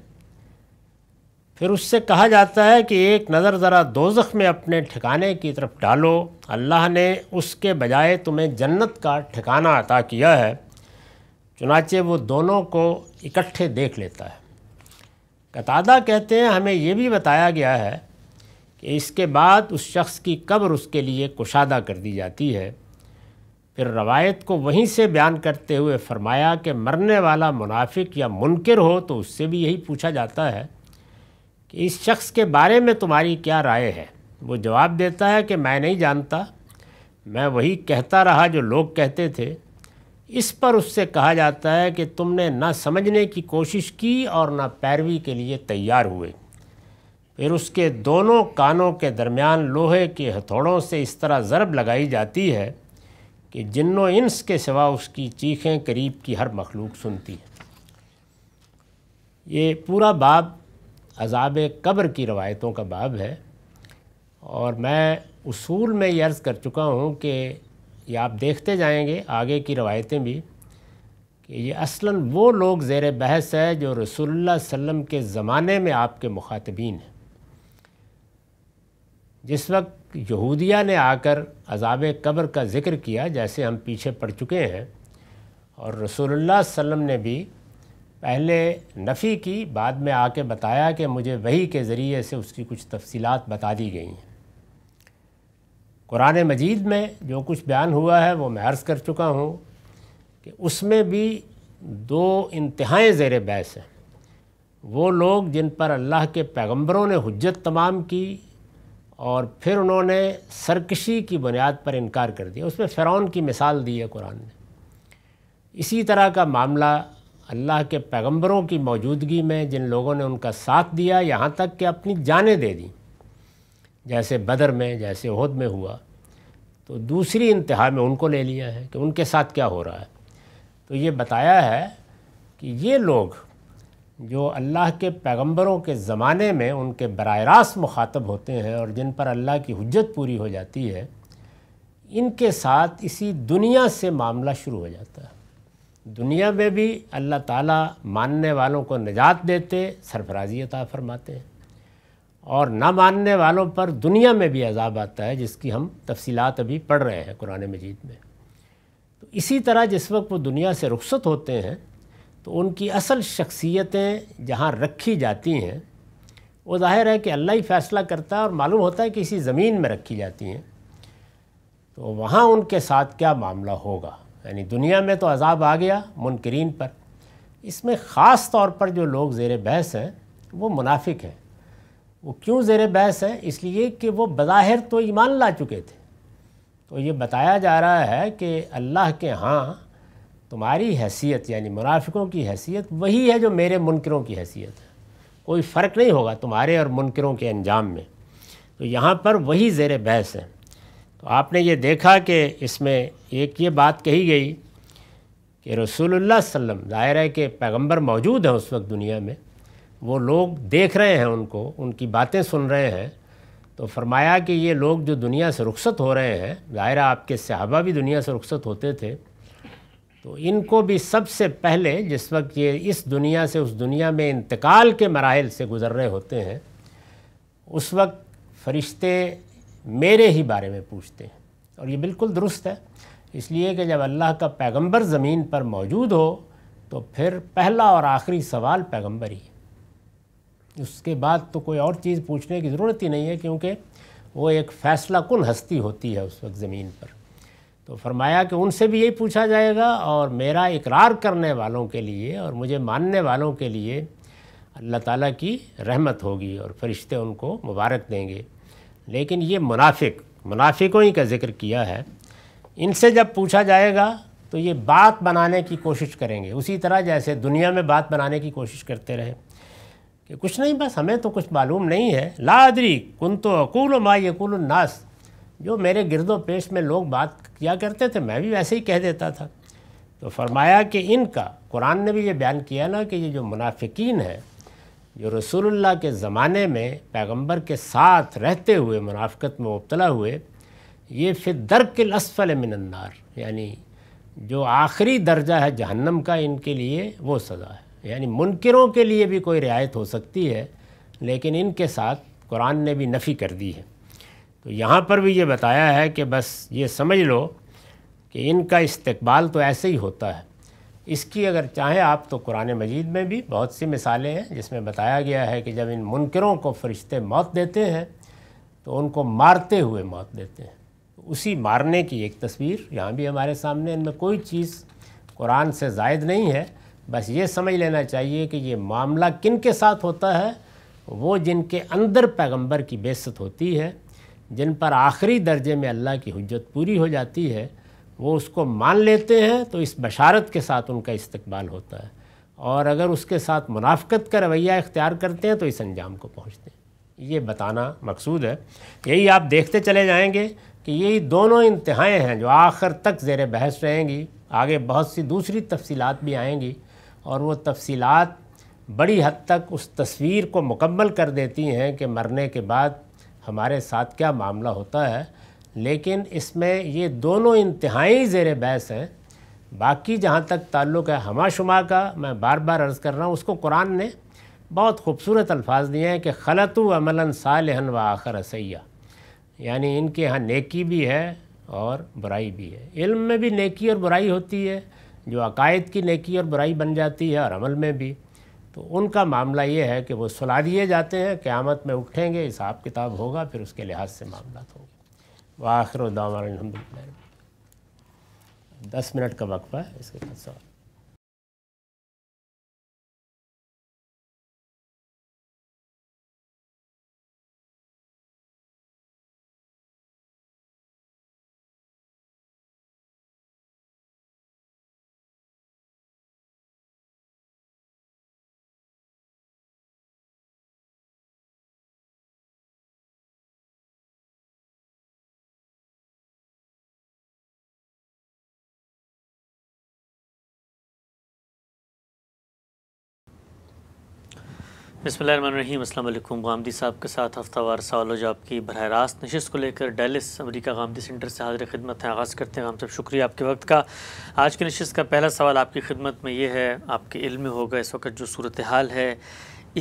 फिर उससे कहा जाता है कि एक नज़र ज़रा दोजख में अपने ठिकाने की तरफ डालो अल्लाह ने उसके बजाय तुम्हें जन्नत का ठिकाना अता किया है चुनाचे वो दोनों को इकट्ठे देख लेता है कतादा कहते हैं हमें ये भी बताया गया है कि इसके बाद उस शख्स की कब्र उसके लिए कुशादा कर दी जाती है फिर रवायत को वहीं से बयान करते हुए फरमाया कि मरने वाला मुनाफिक या मुनकर हो तो उससे भी यही पूछा जाता है कि इस शख्स के बारे में तुम्हारी क्या राय है वो जवाब देता है कि मैं नहीं जानता मैं वही कहता रहा जो लोग कहते थे इस पर उससे कहा जाता है कि तुमने ना समझने की कोशिश की और ना पैरवी के लिए तैयार हुए फिर उसके दोनों कानों के दरमियान लोहे के हथौड़ों से इस तरह ज़रब लगाई जाती है कि जिन्नो इंस के सिवा उसकी चीखें करीब की हर मखलूक सुनती है ये पूरा बाब अजाब कब्र की रवायतों का बाब है और मैं उसूल में ये अर्ज़ कर चुका हूँ कि ये आप देखते जाएंगे आगे की रवायतें भी कि ये असलन वो लोग ज़ेर बहस है जो रसोल्ला वसम के ज़माने में आपके मुखातबीन हैं जिस वक्त यहूदिया ने आकर अजाब कब्र का ज़िक्र किया जैसे हम पीछे पड़ चुके हैं और रसोल्ला वसम ने भी पहले नफ़ी की बाद में आके बताया कि मुझे वही के ज़रिए से उसकी कुछ तफसीत बता दी गई हैं कुरान मजीद में जो कुछ बयान हुआ है वो मैं अर्ज़ कर चुका हूँ कि उसमें भी दो इंतहाएँ ज़ेर बहस हैं वो लोग जिन पर अल्लाह के पैगम्बरों ने हजत तमाम की और फिर उन्होंने सरकशी की बुनियाद पर इनकार कर दिया उसमें फ़िरौन की मिसाल दी है कुरान ने इसी तरह का मामला अल्लाह के पैगंबरों की मौजूदगी में जिन लोगों ने उनका साथ दिया यहाँ तक कि अपनी जानें दे दी जैसे बदर में जैसे उहद में हुआ तो दूसरी इंतहा में उनको ले लिया है कि उनके साथ क्या हो रहा है तो ये बताया है कि ये लोग जो अल्लाह के पैगंबरों के ज़माने में उनके बर रास्त मुखातब होते हैं और जिन पर अल्लाह की हजत पूरी हो जाती है इनके साथ इसी दुनिया से मामला शुरू हो जाता है दुनिया में भी अल्लाह ताला मानने वालों को निजात देते सरफराजी अता फरमाते हैं और ना मानने वालों पर दुनिया में भी अजाब आता है जिसकी हम तफसीलात अभी पढ़ रहे हैं कुरान मजीद में तो इसी तरह जिस वक्त वो दुनिया से रुखसत होते हैं तो उनकी असल शख्सियतें जहाँ रखी जाती हैं वो जाहिर है कि अल्लाह ही फ़ैसला करता है और मालूम होता है कि इसी ज़मीन में रखी जाती हैं तो वहाँ उनके साथ क्या मामला होगा यानी दुनिया में तो अजाब आ गया मुनकरीन पर इसमें ख़ास तौर पर जो लोग ज़ेर बहस हैं वो मुनाफिक हैं वो क्यों ज़ेर बहस हैं इसलिए कि वो बज़ाहिर तो ईमान ला चुके थे तो ये बताया जा रहा है कि अल्लाह के यहाँ तुम्हारी हैसियत यानी मुनाफिकों की हैसियत वही है जो मेरे मुनकरों की हैसियत है कोई फ़र्क नहीं होगा तुम्हारे और मुनकरों के अंजाम में तो यहाँ पर वही जेर बहस है तो आपने ये देखा कि इसमें एक ये बात कही गई कि रसूलुल्लाह वसम ज़ाहिर है कि पैगंबर मौजूद हैं उस वक्त दुनिया में वो लोग देख रहे हैं उनको उनकी बातें सुन रहे हैं तो फरमाया कि ये लोग जो दुनिया से रुखसत हो रहे हैं ज़ाहिर आपके सहाबा भी दुनिया से रुखसत होते थे तो इनको भी सबसे पहले जिस वक्त ये इस दुनिया से उस दुनिया में इंतकाल के मराहल से गुज़र रहे होते हैं उस वक्त फरिश्ते मेरे ही बारे में पूछते हैं और ये बिल्कुल दुरुस्त है इसलिए कि जब अल्लाह का पैगंबर ज़मीन पर मौजूद हो तो फिर पहला और आखिरी सवाल पैगंबर ही उसके बाद तो कोई और चीज़ पूछने की ज़रूरत ही नहीं है क्योंकि वो एक फ़ैसला कुल हस्ती होती है उस वक्त ज़मीन पर तो फरमाया कि उनसे भी यही पूछा जाएगा और मेरा इकरार करने वालों के लिए और मुझे मानने वालों के लिए अल्लाह ताला की रहमत होगी और फरिश्ते उनको मुबारक देंगे लेकिन ये मुनाफिक मुनाफिकों ही का जिक्र किया है इनसे जब पूछा जाएगा तो ये बात बनाने की कोशिश करेंगे उसी तरह जैसे दुनिया में बात बनाने की कोशिश करते रहे कि कुछ नहीं बस हमें तो कुछ मालूम नहीं है लादरी कुन तो अकूल मा यकूल नास जो मेरे गिरदो पेश में लोग बात किया करते थे मैं भी वैसे ही कह देता था तो फरमाया कि इनका कुरान ने भी ये बयान किया ना कि ये जो मुनाफिकीन है जो रसूलुल्लाह के ज़माने में पैगंबर के साथ रहते हुए मुनाफ़त में मुबतला हुए ये फिर के असफल मिनन्नार यानी जो आखिरी दर्जा है जहन्नम का इनके लिए वो सज़ा है यानी मुनकरों के लिए भी कोई रियायत हो सकती है लेकिन इनके साथ कुरान ने भी नफ़ी कर दी है तो यहाँ पर भी ये बताया है कि बस ये समझ लो कि इनका इस्तबाल तो ऐसे ही होता है इसकी अगर चाहें आप तो कुरान मजीद में भी बहुत सी मिसालें हैं जिसमें बताया गया है कि जब इन मुनकरों को फरिश्ते मौत देते हैं तो उनको मारते हुए मौत देते हैं तो उसी मारने की एक तस्वीर यहाँ भी हमारे सामने इनमें कोई चीज़ कुरान से जायद नहीं है बस ये समझ लेना चाहिए कि ये मामला किन के साथ होता है वो जिनके अंदर पैगंबर की बेसत होती है जिन पर आखिरी दर्जे में अल्लाह की हजत पूरी हो जाती है वो उसको मान लेते हैं तो इस बशारत के साथ उनका इस्तकबाल होता है और अगर उसके साथ मुनाफ़त का रवैया इख्तियार करते हैं तो इस अंजाम को पहुँचते हैं ये बताना मकसूद है यही आप देखते चले जाएँगे कि यही दोनों इंतहाएँ हैं जो आखिर तक जेर बहस रहेंगी आगे बहुत सी दूसरी तफसीलात भी आएँगी और वो तफसीत बड़ी हद तक उस तस्वीर को मुकम्मल कर देती हैं कि मरने के बाद हमारे साथ क्या मामला होता है लेकिन इसमें ये दोनों इंतहाई ज़ेर बहस हैं बाकी जहाँ तक ताल्लुक़ है हमा शुमा का मैं बार बार अर्ज़ कर रहा हूँ उसको कुरान ने बहुत खूबसूरत अल्फाज दिए हैं कि खलत अमला साल व आखर सैया यानी इनके यहाँ नेकी भी है और बुराई भी है इल्म में भी नेकी और बुराई होती है जो अकायद की नेकी और बुराई बन जाती है और अमल में भी तो उनका मामला ये है कि वो सुला दिए जाते हैं क़्यामत में उठेंगे हिसाब किताब होगा फिर उसके लिहाज से मामला तो होंगे वाखिर दस मिनट का वक्फा है इसके बाद सवाल बसमीम अल्लाम गामदी साहब के साथ हफ्तावार सवाल जवाब की बरह रास्त नशस्त को लेकर डेलिस अमरीका गामदी सेंटर से हाजिर खिदमत है आगाज़ करते हैं हम सब शुक्रिया आपके वक्त का आज की नशस्त का पहला सवाल आपकी खिदमत में ये है आपके इल्म में होगा इस वक्त जो सूरत हाल है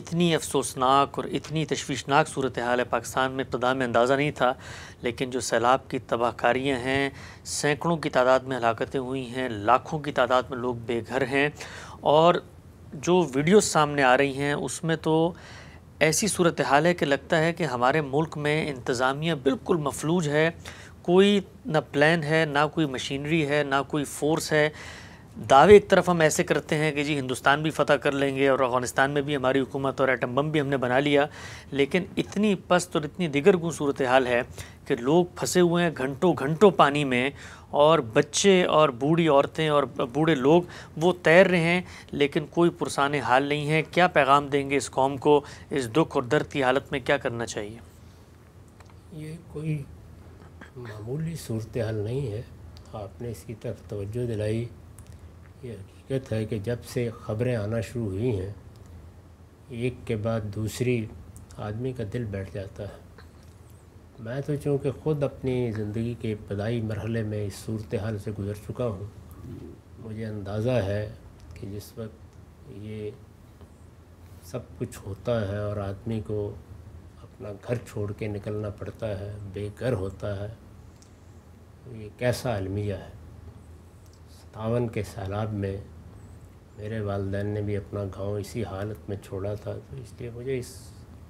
इतनी अफसोसनाक और इतनी तशवीशनाक सूरत हाल है पाकिस्तान में इब्तदा में अंदाज़ा नहीं था लेकिन जो सैलाब की तबाहकारियाँ हैं सैकड़ों की तादाद में हलाकतें हुई हैं लाखों की तादाद में लोग बेघर हैं और जो वीडियो सामने आ रही हैं उसमें तो ऐसी सूरत हाल है कि लगता है कि हमारे मुल्क में इंतज़ामिया बिल्कुल मफलूज है कोई ना प्लान है ना कोई मशीनरी है ना कोई फोर्स है दावे एक तरफ हम ऐसे करते हैं कि जी हिंदुस्तान भी फ़तह कर लेंगे और अफ़गानिस्तान में भी हमारी हुकूमत और एटम बम भी हमने बना लिया लेकिन इतनी पस्त और इतनी दिगर गु सूरत हाल है कि लोग फंसे हुए हैं घंटों घंटों पानी में और बच्चे और बूढ़ी औरतें और बूढ़े लोग वो तैर रहे हैं लेकिन कोई पुरसान हाल नहीं है क्या पैगाम देंगे इस कौम को इस दुख और दर्द की हालत में क्या करना चाहिए ये कोई मामूली सूरत हाल नहीं है आपने इसकी तरफ तवज्जो दिलाई ये हकीकत है कि जब से ख़बरें आना शुरू हुई हैं एक के बाद दूसरी आदमी का दिल बैठ जाता है मैं तो चूँकि ख़ुद अपनी ज़िंदगी के इब्तदाई मरहले में इस सूरत हाल से गुज़र चुका हूँ मुझे अंदाज़ा है कि जिस वक्त ये सब कुछ होता है और आदमी को अपना घर छोड़ के निकलना पड़ता है बेघर होता है ये कैसा अलमिया है सतावन के सैलाब में मेरे वालदेन ने भी अपना गांव इसी हालत में छोड़ा था तो इसलिए मुझे इस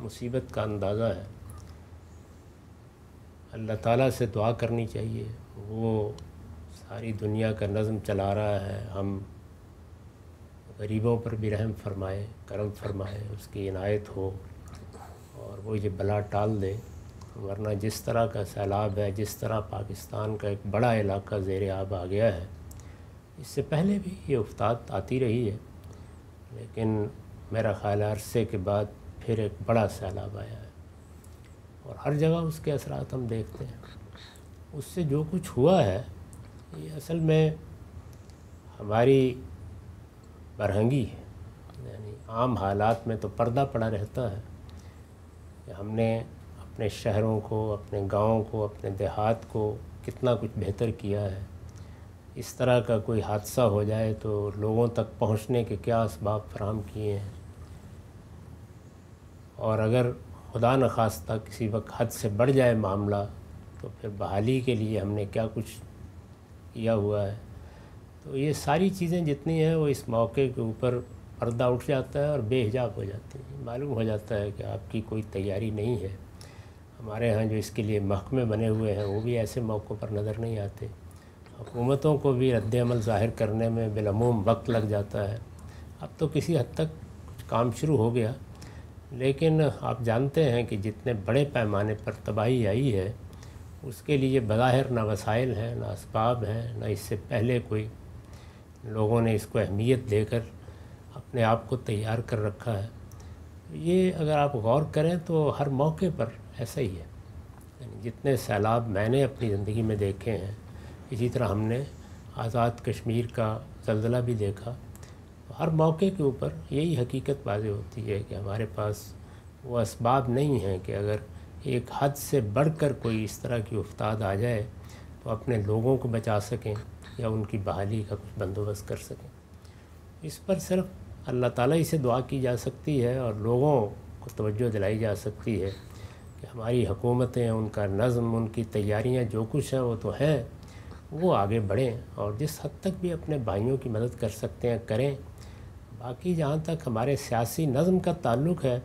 मुसीबत का अंदाज़ा है अल्लाह ताला से दुआ करनी चाहिए वो सारी दुनिया का नज़म चला रहा है हम गरीबों पर भी रहम फरमाए करम फरमाए उसकी इनायत हो और वो ये बला टाल दे वरना जिस तरह का सैलाब है जिस तरह पाकिस्तान का एक बड़ा इलाका जेर आब आ गया है इससे पहले भी ये उफ्ताद आती रही है लेकिन मेरा ख्याल अरसे के बाद फिर एक बड़ा सैलाब आया है और हर जगह उसके असरात हम देखते हैं उससे जो कुछ हुआ है ये असल में हमारी बरहंगी है यानी आम हालात में तो पर्दा पड़ा रहता है कि हमने अपने शहरों को अपने गाँव को अपने देहात को कितना कुछ बेहतर किया है इस तरह का कोई हादसा हो जाए तो लोगों तक पहुंचने के क्या इसबाब फ्राहम किए हैं और अगर खुदा न खास्ता किसी वक्त हद से बढ़ जाए मामला तो फिर बहाली के लिए हमने क्या कुछ किया हुआ है तो ये सारी चीज़ें जितनी हैं वो इस मौके के ऊपर पर्दा उठ जाता है और बेहजाब हो जाती है मालूम हो जाता है कि आपकी कोई तैयारी नहीं है हमारे यहाँ जो इसके लिए महकमे बने हुए हैं वो भी ऐसे मौक़ों पर नज़र नहीं आते हुकूमतों को भी रद्दमल ज़ाहिर करने में बिलमूम वक्त लग जाता है अब तो किसी हद तक काम शुरू हो गया लेकिन आप जानते हैं कि जितने बड़े पैमाने पर तबाही आई है उसके लिए बज़ाहिर ना वसाइल हैं ना इसबाब हैं ना इससे पहले कोई लोगों ने इसको अहमियत देकर अपने आप को तैयार कर रखा है ये अगर आप गौर करें तो हर मौके पर ऐसा ही है जितने सैलाब मैंने अपनी ज़िंदगी में देखे हैं इसी तरह हमने आज़ाद कश्मीर का जलजिला भी देखा हर मौके के ऊपर यही हकीकत वाजी होती है कि हमारे पास वो इसबाब नहीं हैं कि अगर एक हद से बढ़कर कोई इस तरह की उफ्ताद आ जाए तो अपने लोगों को बचा सकें या उनकी बहाली का कुछ बंदोबस्त कर सकें इस पर सिर्फ अल्लाह ताला ही से दुआ की जा सकती है और लोगों को तवज्जो दिलाई जा सकती है कि हमारी हुकूमतें उनका नज़म उनकी तैयारियां जो कुछ हैं वो तो हैं वो आगे बढ़ें और जिस हद तक भी अपने भाइयों की मदद कर सकते हैं करें बाकी जहाँ तक हमारे सियासी नज़म का ताल्लुक है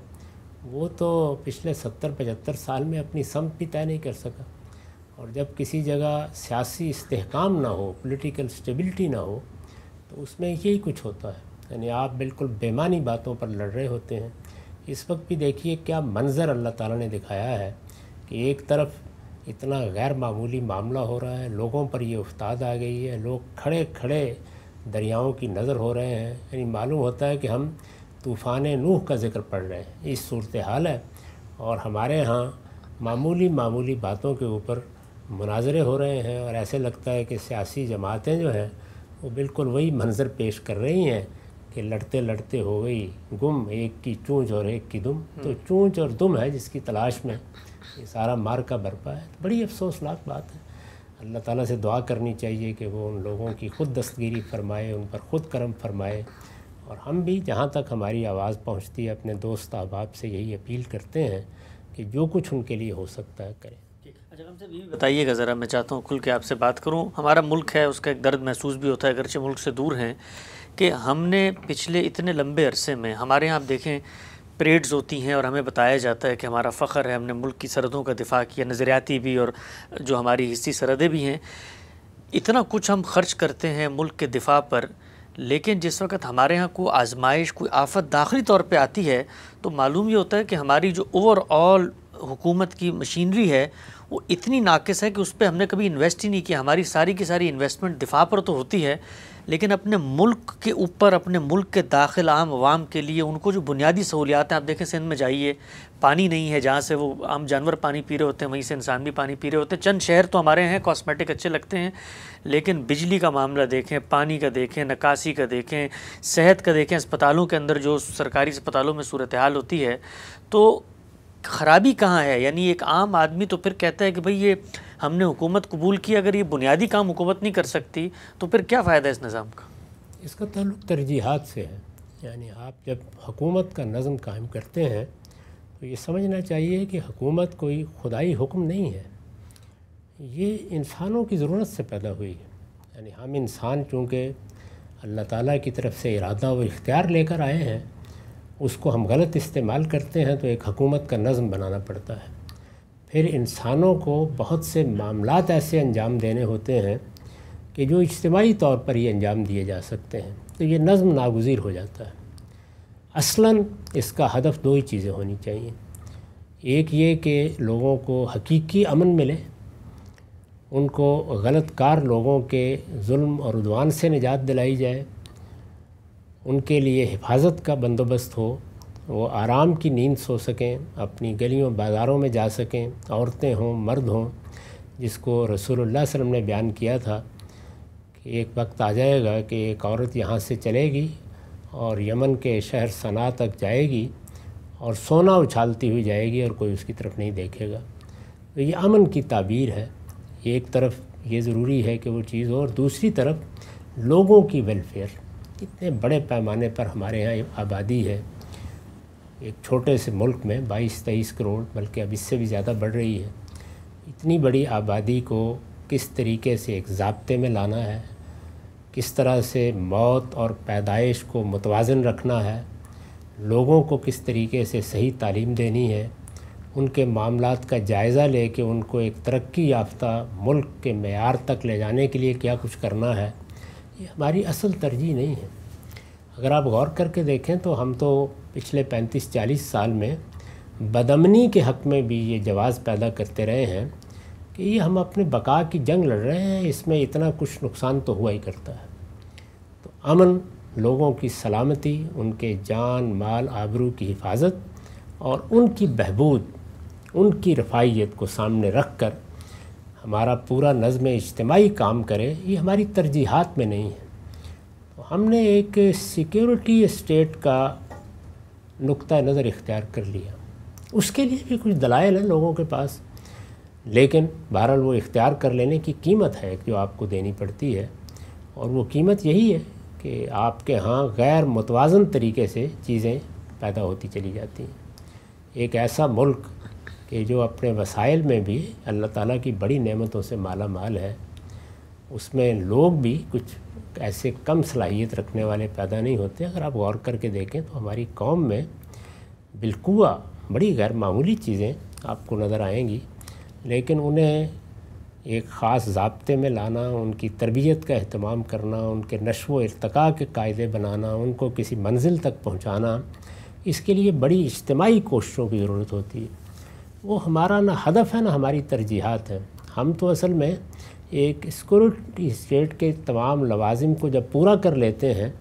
वो तो पिछले सत्तर पचहत्तर साल में अपनी समत भी तय नहीं कर सका और जब किसी जगह सियासी इस्तेकाम ना हो पॉलिटिकल स्टेबिलिटी ना हो तो उसमें यही कुछ होता है यानी आप बिल्कुल बेमानी बातों पर लड़ रहे होते हैं इस वक्त भी देखिए क्या मंज़र अल्लाह ताला ने दिखाया है कि एक तरफ इतना गैर मामूली मामला हो रहा है लोगों पर ये उस्ताद आ गई है लोग खड़े खड़े दरियाओं की नज़र हो रहे हैं यानी मालूम होता है कि हम तूफ़ान नूह का जिक्र पढ़ रहे हैं इस सूरत हाल है और हमारे यहाँ मामूली मामूली बातों के ऊपर मुनाजरे हो रहे हैं और ऐसे लगता है कि सियासी जमातें जो हैं वो बिल्कुल वही मंजर पेश कर रही हैं कि लड़ते लड़ते हो गई गुम एक की चूँच और एक की दुम तो हम्म। चूँच और दुम है जिसकी तलाश में ये सारा मार का बरपा है तो बड़ी अफसोसनाक बात है अल्लाह ताला से दुआ करनी चाहिए कि वो उन लोगों की ख़ुद दस्तगिरी फरमाए उन पर ख़ुद करम फरमाए और हम भी जहाँ तक हमारी आवाज़ पहुँचती है अपने दोस्त अहबाब से यही अपील करते हैं कि जो कुछ उनके लिए हो सकता है करें अच्छा बताइएगा ज़रा मैं चाहता हूँ खुल के आपसे बात करूँ हमारा मुल्क है उसका एक दर्द महसूस भी होता है अगरचे मुल्क से दूर हैं कि हमने पिछले इतने लंबे अरसे में हमारे यहाँ आप देखें परेड्स होती हैं और हमें बताया जाता है कि हमारा फ़ख्र है हमने मुल्क की सरहदों का दिफा किया नज़रियाती भी और जो हमारी हिस्सी सरहदें भी हैं इतना कुछ हम खर्च करते हैं मुल्क के दिफा पर लेकिन जिस वक्त हमारे यहाँ कोई आजमाइश कोई आफत दाखिली तौर पर आती है तो मालूम ये होता है कि हमारी जो ओवरऑल हुकूमत की मशीनरी है वो इतनी नाकस है कि उस पर हमने कभी इन्वेस्ट ही नहीं किया हमारी सारी की सारी इन्वेस्टमेंट दिफा पर तो होती है लेकिन अपने मुल्क के ऊपर अपने मुल्क के दाखिल आम आवाम के लिए उनको जो बुनियादी सहूलियात हैं आप देखें सिंध में जाइए पानी नहीं है जहाँ से वो आम जानवर पानी पी रहे होते हैं वहीं से इंसान भी पानी पी रहे होते हैं चंद शहर तो हमारे हैं कॉस्मेटिक अच्छे लगते हैं लेकिन बिजली का मामला देखें पानी का देखें नकासी का देखें सेहत का देखें अस्पतालों के अंदर जो सरकारी अस्पतालों में सूरत हाल होती है तो खराबी कहाँ है यानी एक आम आदमी तो फिर कहता है कि भाई ये हमने हुकूमत कबूल की अगर ये बुनियादी काम हुकूमत नहीं कर सकती तो फिर क्या फ़ायदा इस निज़ाम का इसका ताल्लुक तरजीहत से है यानी आप जब हुकूमत का नज़म कायम करते हैं तो ये समझना चाहिए कि हकूमत कोई खुदाई हुक्म नहीं है ये इंसानों की ज़रूरत से पैदा हुई है यानी हम इंसान चूँकि अल्लाह ताला की तरफ से इरादा व इख्तियार लेकर आए हैं उसको हम गलत इस्तेमाल करते हैं तो एक हकूमत का नज़म बनाना पड़ता है फिर इंसानों को बहुत से मामला ऐसे अंजाम देने होते हैं कि जो इज्तमाही तौर पर ही अंजाम दिए जा सकते हैं तो ये नज़म नागजीर हो जाता है असला इसका हदफ दो ही चीज़ें होनी चाहिए एक ये कि लोगों को हकीकी अमन मिले उनको गलत कार लोगों के जुल्म और उदवान से निजात दिलाई जाए उनके लिए हिफाजत का बंदोबस्त हो वो आराम की नींद सो सकें अपनी गलियों बाज़ारों में जा सकें औरतें हों मर्द हों जिसको रसूलुल्लाह वसल्लम ने बयान किया था कि एक वक्त आ जाएगा कि एक औरत यहाँ से चलेगी और यमन के शहर सना तक जाएगी और सोना उछालती हुई जाएगी और कोई उसकी तरफ नहीं देखेगा तो ये अमन की ताबीर है एक तरफ ये ज़रूरी है कि वो चीज़ हो और दूसरी तरफ लोगों की वेलफेयर कितने बड़े पैमाने पर हमारे यहाँ आबादी है एक छोटे से मुल्क में 22 तेईस करोड़ बल्कि अब इससे भी ज़्यादा बढ़ रही है इतनी बड़ी आबादी को किस तरीके से एक जबते में लाना है किस तरह से मौत और पैदाइश को मतवाजन रखना है लोगों को किस तरीके से सही तालीम देनी है उनके मामला का जायज़ा ले कि उनको एक तरक्की याफ्ता मुल्क के मैार तक ले जाने के लिए क्या कुछ करना है ये हमारी असल तरजीह नहीं है अगर आप गौर करके देखें तो हम तो पिछले 35-40 साल में बदमनी के हक़ में भी ये जवाज़ पैदा करते रहे हैं कि ये हम अपने बका की जंग लड़ रहे हैं इसमें इतना कुछ नुकसान तो हुआ ही करता है तो अमन लोगों की सलामती उनके जान माल आबरू की हिफाजत और उनकी बहबूद उनकी रफाइत को सामने रख कर हमारा पूरा नज़म इज्तमाही काम करे ये हमारी तरजीहत में नहीं है तो हमने एक सिक्योरिटी स्टेट का नुक़ नज़र इख्तियार कर लिया उसके लिए भी कुछ दलाइल हैं लोगों के पास लेकिन बहरहाल वो इख्तियार कर लेने की कीमत है जो आपको देनी पड़ती है और वो कीमत यही है कि आपके यहाँ गैर मुतवाजन तरीके से चीज़ें पैदा होती चली जाती हैं एक ऐसा मुल्क कि जो अपने वसाइल में भी अल्लाह ताला की बड़ी नेमतों से माला माल है उसमें लोग भी कुछ ऐसे कम सलाहियत रखने वाले पैदा नहीं होते अगर आप गौर करके देखें तो हमारी कौम में बिलकुआ बड़ी गैर मामूली चीज़ें आपको नज़र आएंगी लेकिन उन्हें एक ख़ास जबते में लाना उनकी तरबियत का अहतमाम करना उनके नशो इरतका के कायदे बनाना उनको किसी मंजिल तक पहुँचाना इसके लिए बड़ी इज्तमाही कोशिशों की ज़रूरत होती है वो हमारा ना हदफ है ना हमारी तरजीहत है हम तो असल में एक सिक्योरिटी स्टेट के तमाम लवाजिम को जब पूरा कर लेते हैं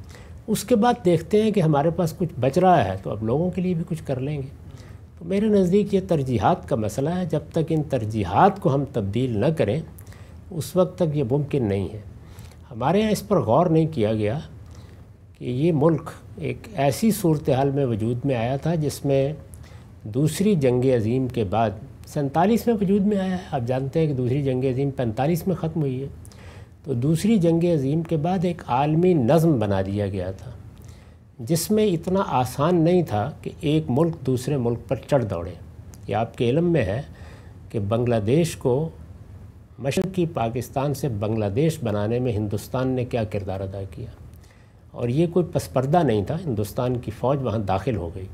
उसके बाद देखते हैं कि हमारे पास कुछ बच रहा है तो अब लोगों के लिए भी कुछ कर लेंगे तो मेरे नज़दीक ये तरजीहत का मसला है जब तक इन तरजीहत को हम तब्दील न करें उस वक्त तक ये मुमकिन नहीं है हमारे यहाँ इस पर गौर नहीं किया गया कि ये मुल्क एक ऐसी सूरत हाल में वजूद में आया था जिसमें दूसरी जंग अजीम के बाद सैंतालीस में वजूद में आया है आप जानते हैं कि दूसरी जंग अजीम पैंतालीस में ख़त्म हुई है तो दूसरी जंग अजीम के बाद एक आलमी नज़म बना दिया गया था जिसमें इतना आसान नहीं था कि एक मुल्क दूसरे मुल्क पर चढ़ दौड़े ये आपके इलम में है कि बंग्लादेश को मशरक़ी पाकिस्तान से बंग्लादेश बनाने में हिंदुस्तान ने क्या किरदार अदा किया और ये कोई पसपर्दा नहीं था हिंदुस्तान की फ़ौज वहाँ दाखिल हो गई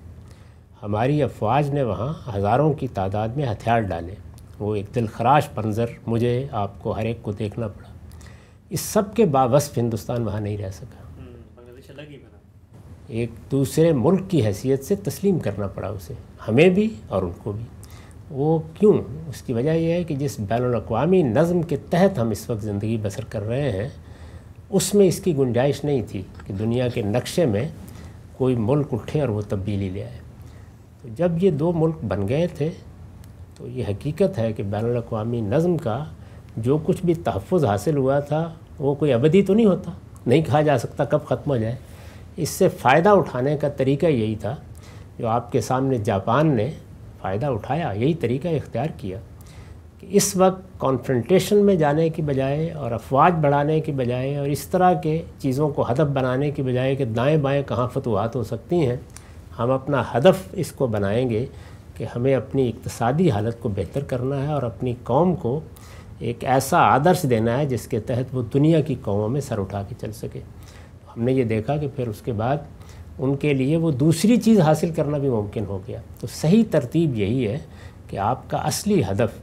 हमारी अफवाज ने वहाँ हज़ारों की तादाद में हथियार डाले वो एक दिलखराश मंज़र मुझे आपको हर एक को देखना पड़ा इस सब के बावसफ़ हिंदुस्तान वहाँ नहीं रह सका एक दूसरे मुल्क की हैसियत से तस्लीम करना पड़ा उसे हमें भी और उनको भी वो क्यों उसकी वजह यह है कि जिस बैन अवी नज़म के तहत हम इस वक्त ज़िंदगी बसर कर रहे हैं उसमें इसकी गुंजाइश नहीं थी कि दुनिया के नक्शे में कोई मुल्क उठे और वो तब्दीली ले आए तो जब ये दो मुल्क बन गए थे तो ये हकीकत है कि बैन अवी नज़म का जो कुछ भी तहफ़ हासिल हुआ था वो कोई अबदी तो नहीं होता नहीं कहा जा सकता कब ख़त्म हो जाए इससे फ़ायदा उठाने का तरीका यही था जो आपके सामने जापान ने फ़ायदा उठाया यही तरीका इख्तियार किया कि इस वक्त कॉन्फ्रेंटेशन में जाने की बजाय और अफवाज बढ़ाने की बजाय और इस तरह के चीज़ों को हदफ बनाने की बजाय कि दाएँ बाएँ कहाँ फतवाहत हो सकती हैं हम अपना हदफ इसको बनाएंगे कि हमें अपनी इकतसादी हालत को बेहतर करना है और अपनी कौम को एक ऐसा आदर्श देना है जिसके तहत वो दुनिया की कौमों में सर उठा के चल सके हमने ये देखा कि फिर उसके बाद उनके लिए वो दूसरी चीज़ हासिल करना भी मुमकिन हो गया तो सही तरतीब यही है कि आपका असली हदफ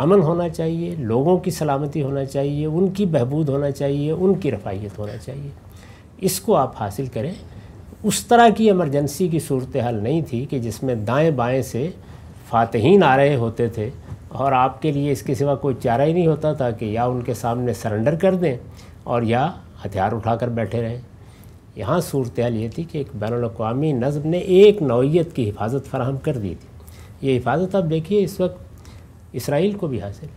अमन होना चाहिए लोगों की सलामती होना चाहिए उनकी बहबूद होना चाहिए उनकी रफाइत होना चाहिए इसको आप हासिल करें उस तरह की इमरजेंसी की सूरत हाल नहीं थी कि जिसमें दाएं बाएं से फातहीन आ रहे होते थे और आपके लिए इसके सिवा कोई चारा ही नहीं होता था कि या उनके सामने सरेंडर कर दें और या हथियार उठाकर बैठे रहें यहाँ सूरत हाल ये थी कि एक बैन अवी नज़म ने एक नौीयत की हिफाजत फराहम कर दी थी ये हिफाजत आप देखिए इस वक्त इसराइल को भी हासिल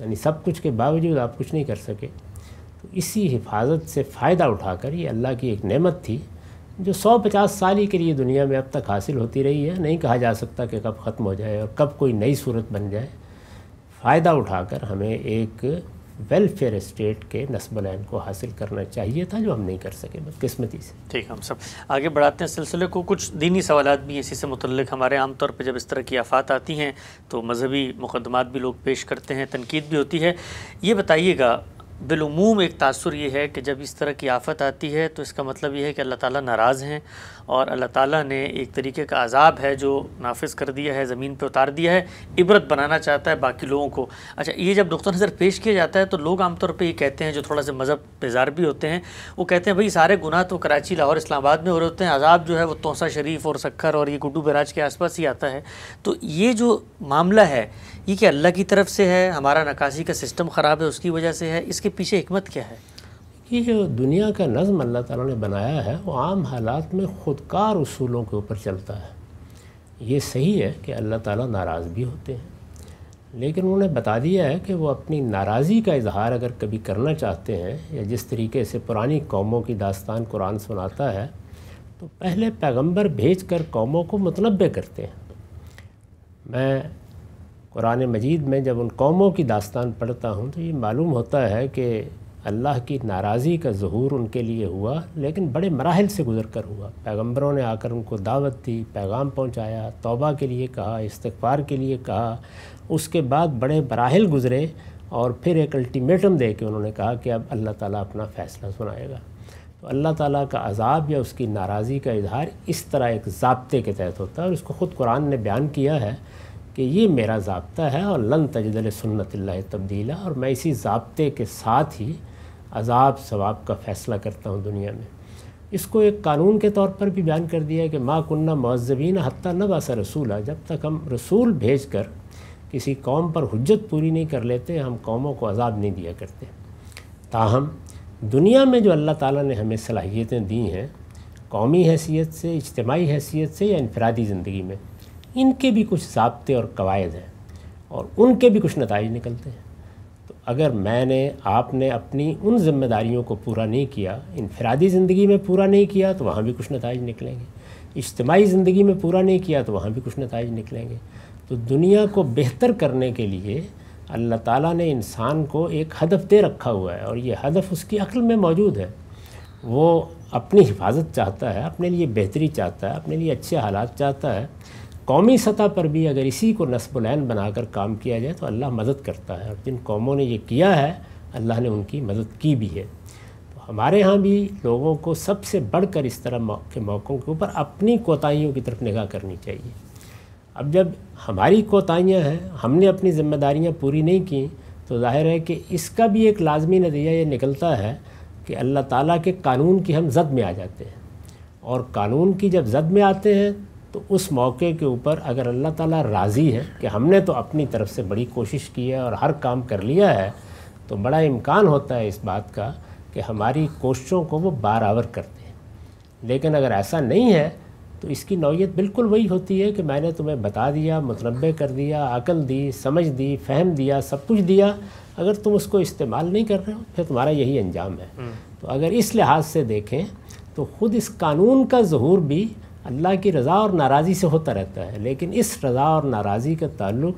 यानी सब कुछ के बावजूद आप कुछ नहीं कर सके तो इसी हिफाजत से फ़ायदा उठाकर ये अल्लाह की एक नेमत थी जो 150 साल ही के लिए दुनिया में अब तक हासिल होती रही है नहीं कहा जा सकता कि कब ख़त्म हो जाए और कब कोई नई सूरत बन जाए फ़ायदा उठाकर हमें एक वेलफेयर स्टेट के नस्बलैन को हासिल करना चाहिए था जो हम नहीं कर सके बदकस्मती से ठीक हम सब आगे बढ़ाते हैं सिलसिले को कुछ दीनी सवाल भी इसी से मुतल हमारे आमतौर पर जब इस तरह की आफात आती हैं तो मजहबी मुकदमात भी लोग पेश करते हैं तनकीद भी होती है ये बताइएगा बिलूम एक तासर ये है कि जब इस तरह की आफत आती है तो इसका मतलब ये है कि अल्लाह ताला नाराज़ हैं और अल्लाह ताला ने एक तरीके का अजाब है जो नाफिज कर दिया है ज़मीन पर उतार दिया है इबरत बनाना चाहता है बाकी लोगों को अच्छा ये जब नुक़ नज़र पेश किया जाता है तो लोग आमतौर पर ये कहते हैं जो थोड़ा सा मज़हब बेजार भी होते हैं वो कहते हैं भाई सारे गुनाह तो कराची लाहौर इस्लामाबाद में हो रहे होते हैं अजाब जो है वो तोसा शरीफ और सक्खर और ये गुड्डू बराज के आसपास ही आता है तो ये जो मामला है ये क्या अल्लाह की तरफ से है हमारा नक्काशी का सिस्टम ख़राब है उसकी वजह से है इसके पीछे हमत क्या है ये जो दुनिया का नज़म अल्लाह ताला ने बनाया है वो आम हालात में ख़ुदकार उसूलों के ऊपर चलता है ये सही है कि अल्लाह ताला नाराज़ भी होते हैं लेकिन उन्होंने बता दिया है कि वो अपनी नाराज़ी का इजहार अगर कभी करना चाहते हैं या जिस तरीके से पुरानी कौमों की दास्तान कुरान सुनाता है तो पहले पैगंबर भेज कर कौमों को मतलब करते हैं मैं कुरान मजीद में जब उन कौमों की दास्तान पढ़ता हूँ तो ये मालूम होता है कि अल्लाह की नाराज़ी का जहूर उनके लिए हुआ लेकिन बड़े मराहल से गुज़र कर हुआ पैगम्बरों ने आकर उनको दावत दी पैगाम पहुँचाया तोबा के लिए कहा इस्तार के लिए कहा उसके बाद बड़े मराहल गुज़रे और फिर एक अल्टीमेटम दे के उन्होंने कहा कि अब अल्लाह ताली अपना फ़ैसला सुनाएगा तो अल्लाह ताली का अजाब या उसकी नाराज़ी का इजहार इस तरह एक जबते के तहत होता है और इसको ख़ुद कुरान ने बयान किया है कि ये मेरा जबता है और लन तजदल सुन्नत तब्दीला और मैं इसी जबते के साथ ही अजाब सवाब का फ़ैसला करता हूँ दुनिया में इसको एक कानून के तौर पर भी बयान कर दिया है कि माँ कुन्ना मौजबीन हती नबासा आ जब तक हम रसूल भेज कर किसी कौम पर हजत पूरी नहीं कर लेते हम कौमों को अजाब नहीं दिया करते ताहम दुनिया में जो अल्लाह ताला ने हमें सलाहियतें दी हैं कौमी हैसियत से इज्तमाही हैसियत से या इनफरादी ज़िंदगी में इनके भी कुछ जबते और कवायद हैं और उनके भी कुछ नतज निकलते हैं अगर मैंने आपने अपनी उन जिम्मेदारियों को पूरा नहीं किया इनफरादी ज़िंदगी में पूरा नहीं किया तो वहाँ भी कुछ नतज निकलेंगे इज्तमाही ज़िंदगी में पूरा नहीं किया तो वहाँ भी कुछ नतज निकलेंगे तो दुनिया को बेहतर करने के लिए अल्लाह ताला ने इंसान को एक हदफ दे रखा हुआ है और ये हदफ उसकी अक्ल में मौजूद है वो अपनी हिफाजत चाहता है अपने लिए बेहतरी चाहता है अपने लिए अच्छे हालात चाहता है कौमी सतह पर भी अगर इसी को नस्बुलैन बनाकर काम किया जाए तो अल्लाह मदद करता है और जिन कौमों ने ये किया है अल्लाह ने उनकी मदद की भी है तो हमारे यहाँ भी लोगों को सबसे बढ़कर इस तरह के मौक़ों के ऊपर अपनी कोताहियों की तरफ निगाह करनी चाहिए अब जब हमारी कोताहियाँ हैं हमने अपनी जिम्मेदारियाँ पूरी नहीं की तो जाहिर है कि इसका भी एक लाजमी नतीजा ये निकलता है कि अल्लाह ताला के कानून की हम जद में आ जाते हैं और कानून की जब जद में आते हैं तो उस मौके के ऊपर अगर अल्लाह ताला राज़ी है कि हमने तो अपनी तरफ से बड़ी कोशिश की है और हर काम कर लिया है तो बड़ा इम्कान होता है इस बात का कि हमारी कोशिशों को वो बारावर करते हैं लेकिन अगर ऐसा नहीं है तो इसकी नौीयत बिल्कुल वही होती है कि मैंने तुम्हें बता दिया मतनबे कर दिया अकल दी समझ दी फहम दिया सब कुछ दिया अगर तुम उसको इस्तेमाल नहीं कर रहे हो फिर तुम्हारा यही अंजाम है हम्म। तो अगर इस लिहाज से देखें तो ख़ुद इस कानून का जहूर भी अल्लाह की रज़ा और नाराज़ी से होता रहता है लेकिन इस रज़ा और नाराज़ी का ताल्लुक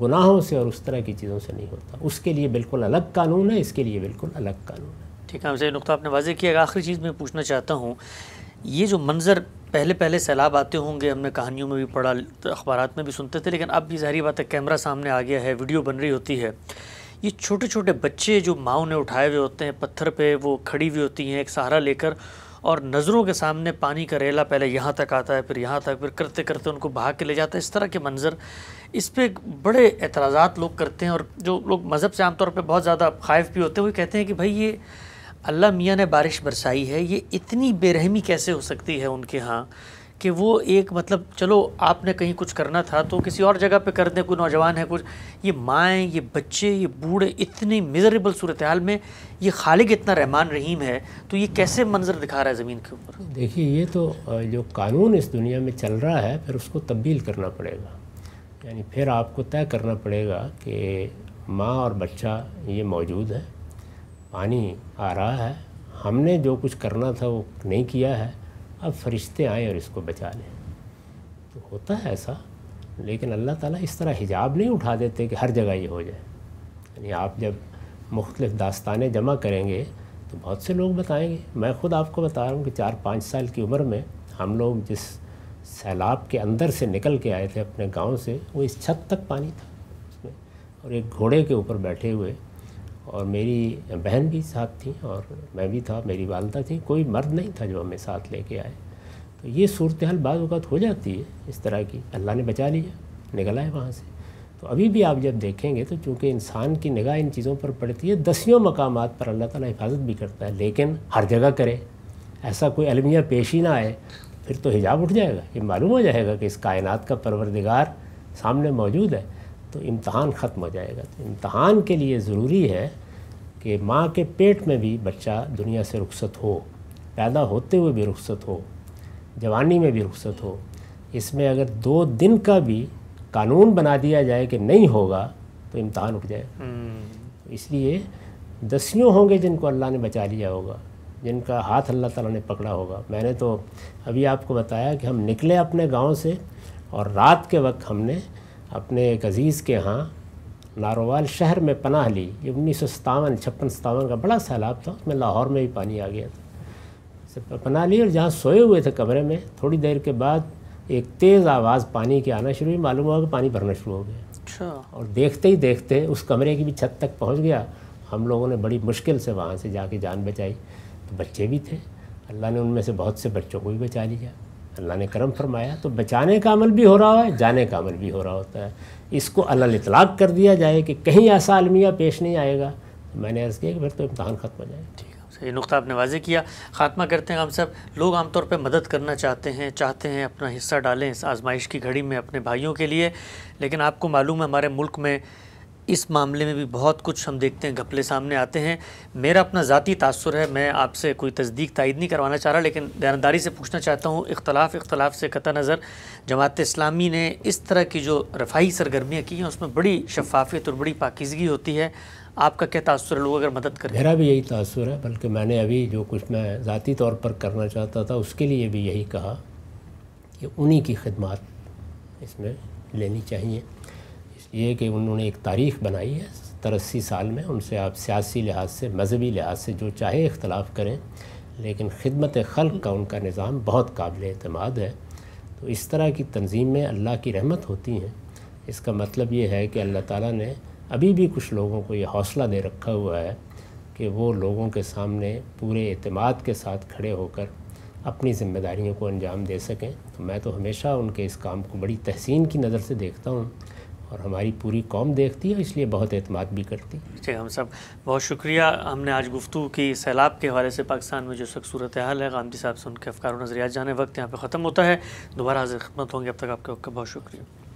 गुनाहों से और उस तरह की चीज़ों से नहीं होता उसके लिए बिल्कुल अलग कानून है इसके लिए बिल्कुल अलग कानून है ठीक है हमसे नुकता आपने वाजे किया आखिरी चीज़ मैं पूछना चाहता हूँ ये जो मंज़र पहले पहले सैलाब आते होंगे हमने कहानियों में भी पढ़ा अखबार में भी सुनते थे लेकिन अब ये जहरी बात है कैमरा सामने आ गया है वीडियो बन रही होती है ये छोटे छोटे बच्चे जो माओ ने उठाए हुए होते हैं पत्थर पे वो खड़ी हुई होती हैं एक सहारा लेकर और नज़रों के सामने पानी का रेला पहले यहाँ तक आता है फिर यहाँ तक फिर करते करते उनको भाग के ले जाता है इस तरह के मंज़र इस पर बड़े एतराज़ात लोग करते हैं और जो लोग मज़हब से आमतौर पर बहुत ज़्यादा खाइफ भी होते हैं वो कहते हैं कि भाई ये अल्लाह मियाँ ने बारिश बरसाई है ये इतनी बेरहमी कैसे हो सकती है उनके यहाँ कि वो एक मतलब चलो आपने कहीं कुछ करना था तो किसी और जगह पे कर दें कोई नौजवान है कुछ ये माएँ ये बच्चे ये बूढ़े इतनी मिजरेबल सूरत हाल में ये खालिक इतना रहमान रहीम है तो ये कैसे मंजर दिखा रहा है ज़मीन के ऊपर देखिए ये तो जो कानून इस दुनिया में चल रहा है फिर उसको तब्दील करना पड़ेगा यानी फिर आपको तय करना पड़ेगा कि माँ और बच्चा ये मौजूद है पानी आ रहा है हमने जो कुछ करना था वो नहीं किया है अब फरिश्ते आए और इसको बचा लें तो होता है ऐसा लेकिन अल्लाह ताला इस तरह हिजाब नहीं उठा देते कि हर जगह ये हो जाए यानी आप जब मुख्तलिफ़ दास्तान जमा करेंगे तो बहुत से लोग बताएंगे मैं ख़ुद आपको बता रहा हूँ कि चार पाँच साल की उम्र में हम लोग जिस सैलाब के अंदर से निकल के आए थे अपने गांव से वो इस छत तक पानी था उसमें और एक घोड़े के ऊपर बैठे हुए और मेरी बहन भी साथ थी और मैं भी था मेरी वालदा थी कोई मर्द नहीं था जो हमें साथ लेके आए तो ये सूरत हाल अवत हो जाती है इस तरह की अल्लाह ने बचा लिया निकला है वहाँ से तो अभी भी आप जब देखेंगे तो चूँकि इंसान की निगाह इन चीज़ों पर पड़ती है दसियों मकाम पर अल्लाह ताला हिफाजत भी करता है लेकिन हर जगह करे ऐसा कोई अलमिया पेश ही ना आए फिर तो हिजाब उठ जाएगा ये मालूम हो जाएगा कि इस कायनात का परवरदिगार सामने मौजूद है तो इम्तहान ख़त्म हो जाएगा तो इम्तहान के लिए ज़रूरी है कि माँ के पेट में भी बच्चा दुनिया से रुखसत हो पैदा होते हुए भी रुखसत हो जवानी में भी रुखसत हो इसमें अगर दो दिन का भी कानून बना दिया जाए कि नहीं होगा तो इम्तहान उठ जाए हम्म। इसलिए दसियों होंगे जिनको अल्लाह ने बचा लिया होगा जिनका हाथ अल्लाह ताला ने पकड़ा होगा मैंने तो अभी आपको बताया कि हम निकले अपने गांव से और रात के वक्त हमने अपने एक अज़ीज़ के यहाँ नारोवाल शहर में पनाह ली ये उन्नीस सौ सतावन छप्पन सतावन का बड़ा सैलाब था उसमें लाहौर में भी पानी आ गया था पनाह ली और जहाँ सोए हुए थे कमरे में थोड़ी देर के बाद एक तेज़ आवाज़ पानी की आना शुरू हुई मालूम हुआ कि पानी भरना शुरू हो गया अच्छा। और देखते ही देखते उस कमरे की भी छत तक पहुँच गया हम लोगों ने बड़ी मुश्किल से वहाँ से जाके जान बचाई तो बच्चे भी थे अल्लाह ने उनमें से बहुत से बच्चों को भी बचा लिया अल्लाह ने करम फरमाया तो बचाने का अमल भी हो रहा है जाने का अमल भी हो रहा होता है इसको अल्लाह इतलाक़ कर दिया जाए कि कहीं ऐसा अलमिया पेश नहीं आएगा तो मैंने अर्ज़ किया कि फिर तो इम्तहान ख़त्म हो जाए ठीक ये नुकता आपने वाजे किया ख़ात्मा करते हैं हम सब लोग आमतौर पर मदद करना चाहते हैं चाहते हैं अपना हिस्सा डालें इस आजमाइश की घड़ी में अपने भाइयों के लिए लेकिन आपको मालूम है हमारे मुल्क में इस मामले में भी बहुत कुछ हम देखते हैं घपले सामने आते हैं मेरा अपना ज़ाती तासर है मैं आपसे कोई तस्दीक तायद नहीं करवाना चाह रहा लेकिन दयानदारी से पूछना चाहता हूँ इख्तलाफ इख्तलाफ से कत नज़र जमात इस्लामी ने इस तरह की जो रफाही सरगर्मियाँ की हैं उसमें बड़ी शफाफियत और बड़ी पाकिजगी होती है आपका क्या तासर है लोग अगर मदद करें मेरा भी यही तासर है बल्कि मैंने अभी जो कुछ मैं ज़ाती तौर पर करना चाहता था उसके लिए भी यही कहा कि उन्हीं की खदमात इसमें लेनी चाहिए ये कि उन्होंने एक तारीख बनाई है तरसी साल में उनसे आप सियासी लिहाज से मजहबी लिहाज से जो चाहे इख्तलाफ करें लेकिन खिदमत ख़ल़ का उनका निज़ाम बहुत काबिल अतमाद है तो इस तरह की तंजीम में अल्लाह की रहमत होती हैं इसका मतलब ये है कि अल्लाह ताला ने अभी भी कुछ लोगों को ये हौसला दे रखा हुआ है कि वो लोगों के सामने पूरे अतमाद के साथ खड़े होकर अपनी ज़िम्मेदारियों को अंजाम दे सकें तो मैं तो हमेशा उनके इस काम को बड़ी तहसीन की नज़र से देखता हूँ और हमारी पूरी कौम देखती है इसलिए बहुत अहतमाद भी करती है ठीक हम सब बहुत शुक्रिया हमने आज गुफ्तु की सैलाब के हवाले से पाकिस्तान में जो सूरत हाल है गांधी साहब से उनके अफकार नज़रियात जाने वक्त यहाँ पर ख़त्म होता है दोबारा हाजिर खदमत होंगे अब तक आपके वक्त का बहुत शुक्रिया